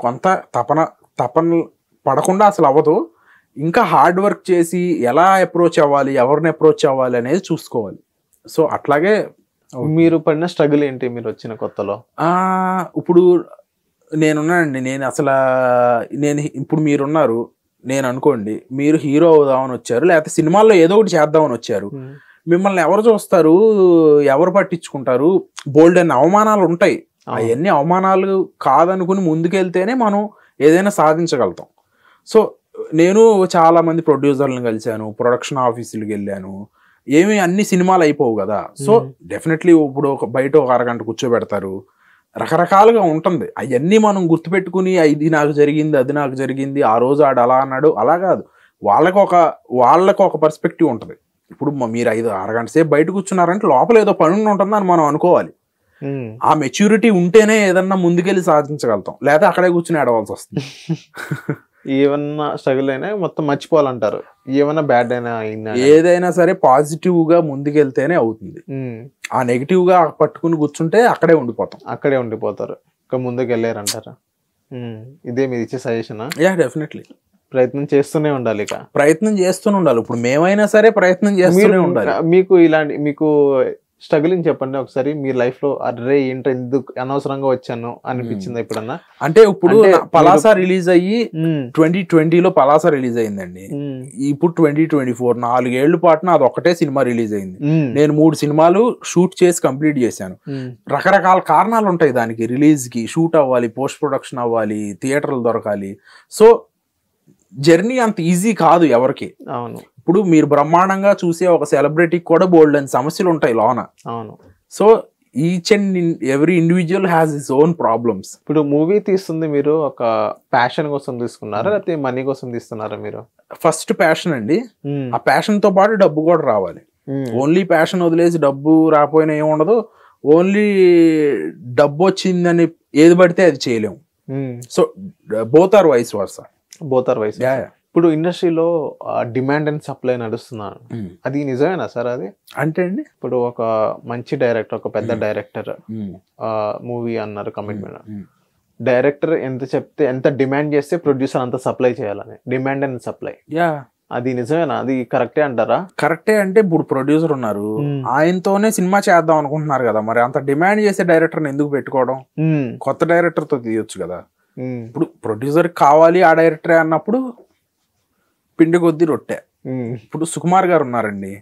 కొంత తపన తపన పడకుండా అసలు అవ్వదు ఇంకా హార్డ్ వర్క్ చేసి ఎలా అప్రోచ్ అవ్వాలి ఎవరిని అప్రోచ్ అవ్వాలి అనేది చూసుకోవాలి సో అట్లాగే మీరు పడిన స్ట్రగుల్ ఏంటి మీరు వచ్చిన కొత్తలో ఇప్పుడు నేనున్నానండి నేను అసలు నేను ఇప్పుడు మీరున్నారు నేను అనుకోండి మీరు హీరో అవుదామని వచ్చారు లేకపోతే సినిమాల్లో ఏదో ఒకటి చేద్దామని వచ్చారు మిమ్మల్ని ఎవరు చూస్తారు ఎవరు పట్టించుకుంటారు బోల్డ్ అవమానాలు ఉంటాయి అవన్నీ అవమానాలు కాదనుకుని ముందుకెళ్తేనే మనం ఏదైనా సాధించగలుగుతాం సో నేను చాలా మంది ప్రొడ్యూసర్లను కలిశాను ప్రొడక్షన్ ఆఫీసులకు వెళ్ళాను ఏమి అన్ని సినిమాలు అయిపోవు కదా సో డెఫినెట్లీ ఇప్పుడు ఒక బయట ఒక అరగంట కూర్చోబెడతారు రకరకాలుగా ఉంటుంది అవన్నీ మనం గుర్తుపెట్టుకుని ఇది నాకు జరిగింది అది నాకు జరిగింది ఆ రోజు ఆడు అలా అన్నాడు అలా కాదు వాళ్ళకు ఒక వాళ్ళకు ఒక పర్స్పెక్టివ్ ఉంటుంది ఇప్పుడు మీరు ఐదు అరగంట సేపు బయట కూర్చున్నారంటే లోపల ఏదో పని ఉంటుందని అని మనం అనుకోవాలి ఆ మెచ్యూరిటీ ఉంటేనే ఏదన్నా ముందుకెళ్ళి సాధించగలుగుతాం లేదా అక్కడే కూర్చుని ఆడవలసి వస్తుంది (laughs) ఏమన్నా స్ట్రగుల్ అయినా మొత్తం మర్చిపోవాలంటారు ఏమన్నా బ్యాడ్ అయినా అయినా ఏదైనా సరే పాజిటివ్ గా ముందుకెళ్తేనే అవుతుంది ఆ నెగిటివ్ గా పట్టుకుని కూర్చుంటే అక్కడే ఉండిపోతాం అక్కడే ఉండిపోతారు ఇంకా ముందుకు వెళ్ళారంటారా ఇదే మీరు ఇచ్చే సజెషన్ యా డెఫినెట్లీ ప్రయత్నం చేస్తూనే ఉండాలి ఇక ప్రయత్నం చేస్తూనే ఉండాలి ఇప్పుడు మేమైనా సరే ప్రయత్నం చేస్తూనే ఉండాలి మీకు ఇలాంటి మీకు స్ట్రగులింగ్ చెప్పండి ఒకసారి మీ లైఫ్ లో అర్రే ఏంటో ఎందుకు అనవసరంగా వచ్చాను అనిపించింది ఎప్పుడన్నా అంటే ఇప్పుడు పలాస రిలీజ్ అయ్యి ట్వంటీ ట్వంటీలో పలాస రిలీజ్ అయిందండి ఇప్పుడు ట్వంటీ ట్వంటీ ఫోర్ నాలుగేళ్ల పాటున అది ఒకటే సినిమా రిలీజ్ అయింది నేను మూడు సినిమాలు షూట్ చేసి కంప్లీట్ చేశాను రకరకాల కారణాలు ఉంటాయి దానికి రిలీజ్ కి షూట్ అవ్వాలి పోస్ట్ ప్రొడక్షన్ అవ్వాలి థియేటర్లు దొరకాలి సో జర్నీ అంత ఈజీ కాదు ఎవరికి అవును ఇప్పుడు మీరు బ్రహ్మాండంగా చూసే ఒక సెలబ్రిటీకి కూడా బోల్డ్ అని సమస్యలు ఉంటాయి లోన అవును so each and every individual has his own problems ఇప్పుడు మూవీ తీస్తుంది మీరు ఒక ప్యాషన్ కోసం తీసుకున్నారా hmm. లేకపోతే మనీ కోసం తీస్తున్నారా మీరు ఫస్ట్ ప్యాషన్ అండి hmm. ఆ ప్యాషన్ తో పాటు డబ్బు కూడా రావాలి ఓన్లీ hmm. ప్యాషన్ వదిలేసి డబ్బు రాకపోయినా ఏముండదు ఓన్లీ డబ్బు వచ్చిందని ఏది పడితే అది చేయలేము so both or vice versa both or vice ఇప్పుడు ఇండస్ట్రీలో డిమాండ్ అండ్ సప్లై నడుస్తున్నారు అది నిజమేనా సార్ అది అంటే అండి ఇప్పుడు ఒక మంచి డైరెక్టర్ ఒక పెద్ద డైరెక్టర్ hmm. Movie hmm. అన్నారు కమిట్మెంట్ డైరెక్టర్ hmm. ఎంత చెప్తే ఎంత డిమాండ్ చేస్తే ప్రొడ్యూసర్ అంత సప్లై చేయాలని డిమాండ్ అండ్ సప్లై యా అది నిజమేనా అది కరెక్టే అంటారా కరెక్టే అంటే ఇప్పుడు ప్రొడ్యూసర్ ఉన్నారు ఆయనతోనే సినిమా చేద్దాం అనుకుంటున్నారు కదా మరి అంత డిమాండ్ చేసే డైరెక్టర్ ఎందుకు పెట్టుకోవడం కొత్త డైరెక్టర్ తో తీయొచ్చు కదా ఇప్పుడు ప్రొడ్యూసర్ కావాలి ఆ డైరెక్టరే అన్నప్పుడు పిండి కొద్ది రొట్టె ఇప్పుడు సుకుమార్ గారు ఉన్నారండి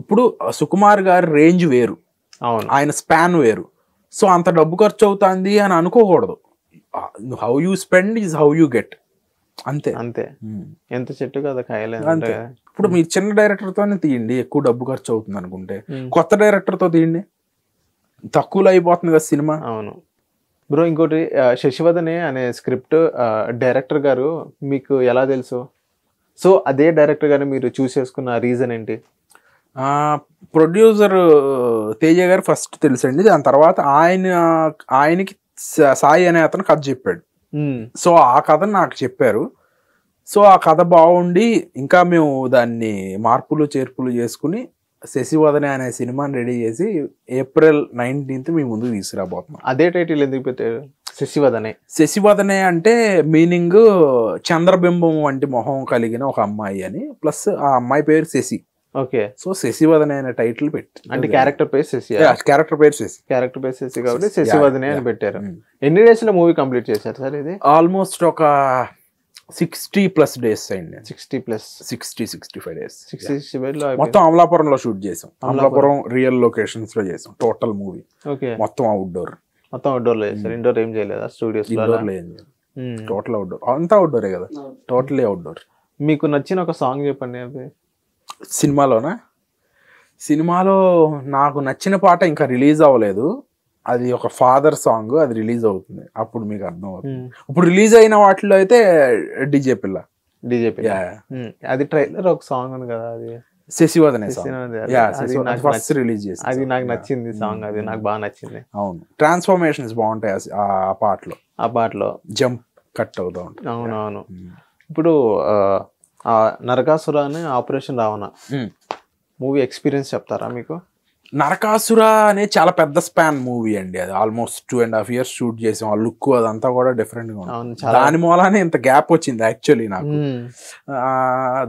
ఇప్పుడు సుకుమార్ గారి రేంజ్ వేరు అవును ఆయన స్పాన్ వేరు సో అంత డబ్బు ఖర్చు అవుతుంది అని అనుకోకూడదు how you spend is how you get అంతే అంతే ఎంత చెట్టు కదా కాయలేదు అంతే ఇప్పుడు మీ చిన్న డైరెక్టర్తోనే తీయండి ఎక్కువ డబ్బు ఖర్చు అవుతుంది అనుకుంటే కొత్త డైరెక్టర్తో తీయండి తక్కువలో అయిపోతుంది కదా సినిమా అవును బ్రో ఇంకోటి శశివదనే అనే స్క్రిప్ట్ డైరెక్టర్ గారు మీకు ఎలా తెలుసు సో అదే డైరెక్టర్ గారిని మీరు చూస్ చేసుకున్న రీజన్ ఏంటి ప్రొడ్యూసర్ తేజ గారు ఫస్ట్ తెలుసండి దాని తర్వాత ఆయన ఆయనకి సాయి అనే అతను కథ చెప్పాడు సో ఆ కథను నాకు చెప్పారు సో ఆ కథ బాగుండి ఇంకా మేము దాన్ని మార్పులు చేర్పులు చేసుకుని శశివదనే అనే సినిమాని రెడీ చేసి ఏప్రిల్ నైన్టీన్త్ మీ ముందు తీసుకురాబోతున్నాం అదే టైటిల్ ఎందుకు పెట్టారు శశివదనే శశివదనే అంటే మీనింగ్ చంద్రబింబం వంటి మొహం కలిగిన ఒక అమ్మాయి అని ప్లస్ ఆ అమ్మాయి పేరు శశి ఓకే సో శశివదనే అనే టైటిల్ పెట్టి అంటే క్యారెక్టర్ పేరు శశి క్యారెక్టర్ పేరు శశి క్యారెక్టర్ పేరు శశి కాబట్టి శశివదనే అని పెట్టారు ఎన్ని డేస్ లో మూవీ కంప్లీట్ చేశారు సార్ ఇది ఆల్మోస్ట్ ఒక సిక్స్టీ ప్లస్ డేస్ అయింది sixty plus sixty sixty five days sixty మొత్తం అమలాపురంలో షూట్ చేసాం అమలాపురం రియల్ లొకేషన్స్ లో చేసాం టోటల్ మూవీ ఓకే మొత్తం అవుట్డోర్ మొత్తం అవుట్డోర్ లో చేశారు ఇండోర్ ఏం చేయలేదా స్టూడియోస్ ఇండోర్ లో ఏం టోటల్ అవుట్డోర్ అంతా అవుట్డోరే కదా టోటలీ అవుట్డోర్ మీకు నచ్చిన ఒక సాంగ్ చెప్పండి అది సినిమాలోనా సినిమాలో నాకు నచ్చిన పాట ఇంకా రిలీజ్ అవ్వలేదు అది ఒక ఫాదర్ సాంగ్ అది రిలీజ్ అవుతుంది అప్పుడు మీకు అర్థం అవుతుంది hmm. ఇప్పుడు రిలీజ్ అయిన వాటిలో అయితే డీజే పిల్ల డీజే పిల్ల అది ట్రైలర్ ఒక సాంగ్ ఉంది కదా అది శశివద్ ఫస్ట్ రిలీజ్ అది నాకు నచ్చింది సాంగ్ అది hmm. నాకు బాగా నచ్చింది అవును ట్రాన్స్ఫర్మేషన్స్ బాగుంటాయి ఆ పాటలో ఆ పాటలో జంప్ కట్ అవుతా ఉంటాయి అవునవును hmm. ఇప్పుడు నరకాసురా అనే ఆపరేషన్ రావణ మూవీ ఎక్స్పీరియన్స్ చెప్తారా మీకు నరకాసుర అనే చాలా పెద్ద స్పాన్ మూవీ అండి అది almost two and half years shoot చేసాం ఆ లుక్ అదంతా కూడా డిఫరెంట్ గా ఉంది దాని మూలానే ఇంత గ్యాప్ వచ్చింది యాక్చువల్లీ నాకు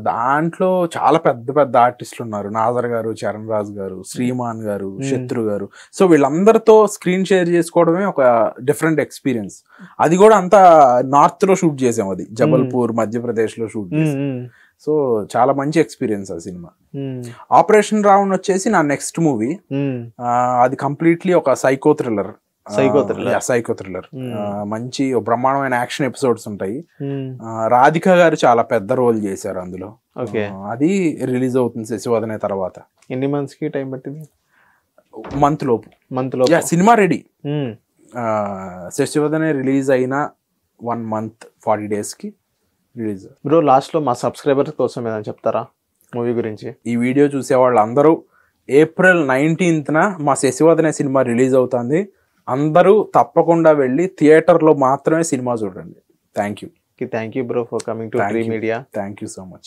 దాంట్లో చాలా పెద్ద పెద్ద ఆర్టిస్టులు ఉన్నారు నాజర్ గారు చరణ్ రాజ్ గారు శ్రీమాన్ గారు శత్రు గారు సో వీళ్ళందరితో స్క్రీన్ షేర్ చేసుకోవడమే ఒక డిఫరెంట్ ఎక్స్పీరియన్స్ అది కూడా అంతా నార్త్ లో షూట్ చేసాం అది జబల్పూర్ మధ్యప్రదేశ్ లో షూట్ చేసాం సో చాలా మంచి ఎక్స్పీరియన్స్ ఆ సినిమా ఆపరేషన్ hmm. రావణ్ వచ్చేసి నా నెక్స్ట్ మూవీ hmm. అది కంప్లీట్లీ ఒక psycho thriller psycho thriller psycho thriller మంచి బ్రహ్మాండమైన యాక్షన్ ఎపిసోడ్స్ ఉంటాయి hmm. రాధిక గారు చాలా పెద్ద రోల్ చేశారు అందులో అది రిలీజ్ అవుతుంది శశివదనే తర్వాత ఎన్ని మంత్స్ కి టైం పట్టింది మంత్ లోపు మంత్ లోపు సినిమా రెడీ శశివదనే రిలీజ్ అయిన వన్ మంత్ ఫార్టీ డేస్ కి రిలీజ్ బ్రో లాస్ట్లో మా సబ్స్క్రైబర్స్ కోసం ఏదైనా చెప్తారా మూవీ గురించి ఈ వీడియో చూసే వాళ్ళందరూ ఏప్రిల్ నైన్టీన్త్న మా శశివదనే సినిమా రిలీజ్ అవుతుంది అందరూ తప్పకుండా వెళ్ళి థియేటర్లో మాత్రమే సినిమా చూడండి thank you thank you bro for coming to media thank you so much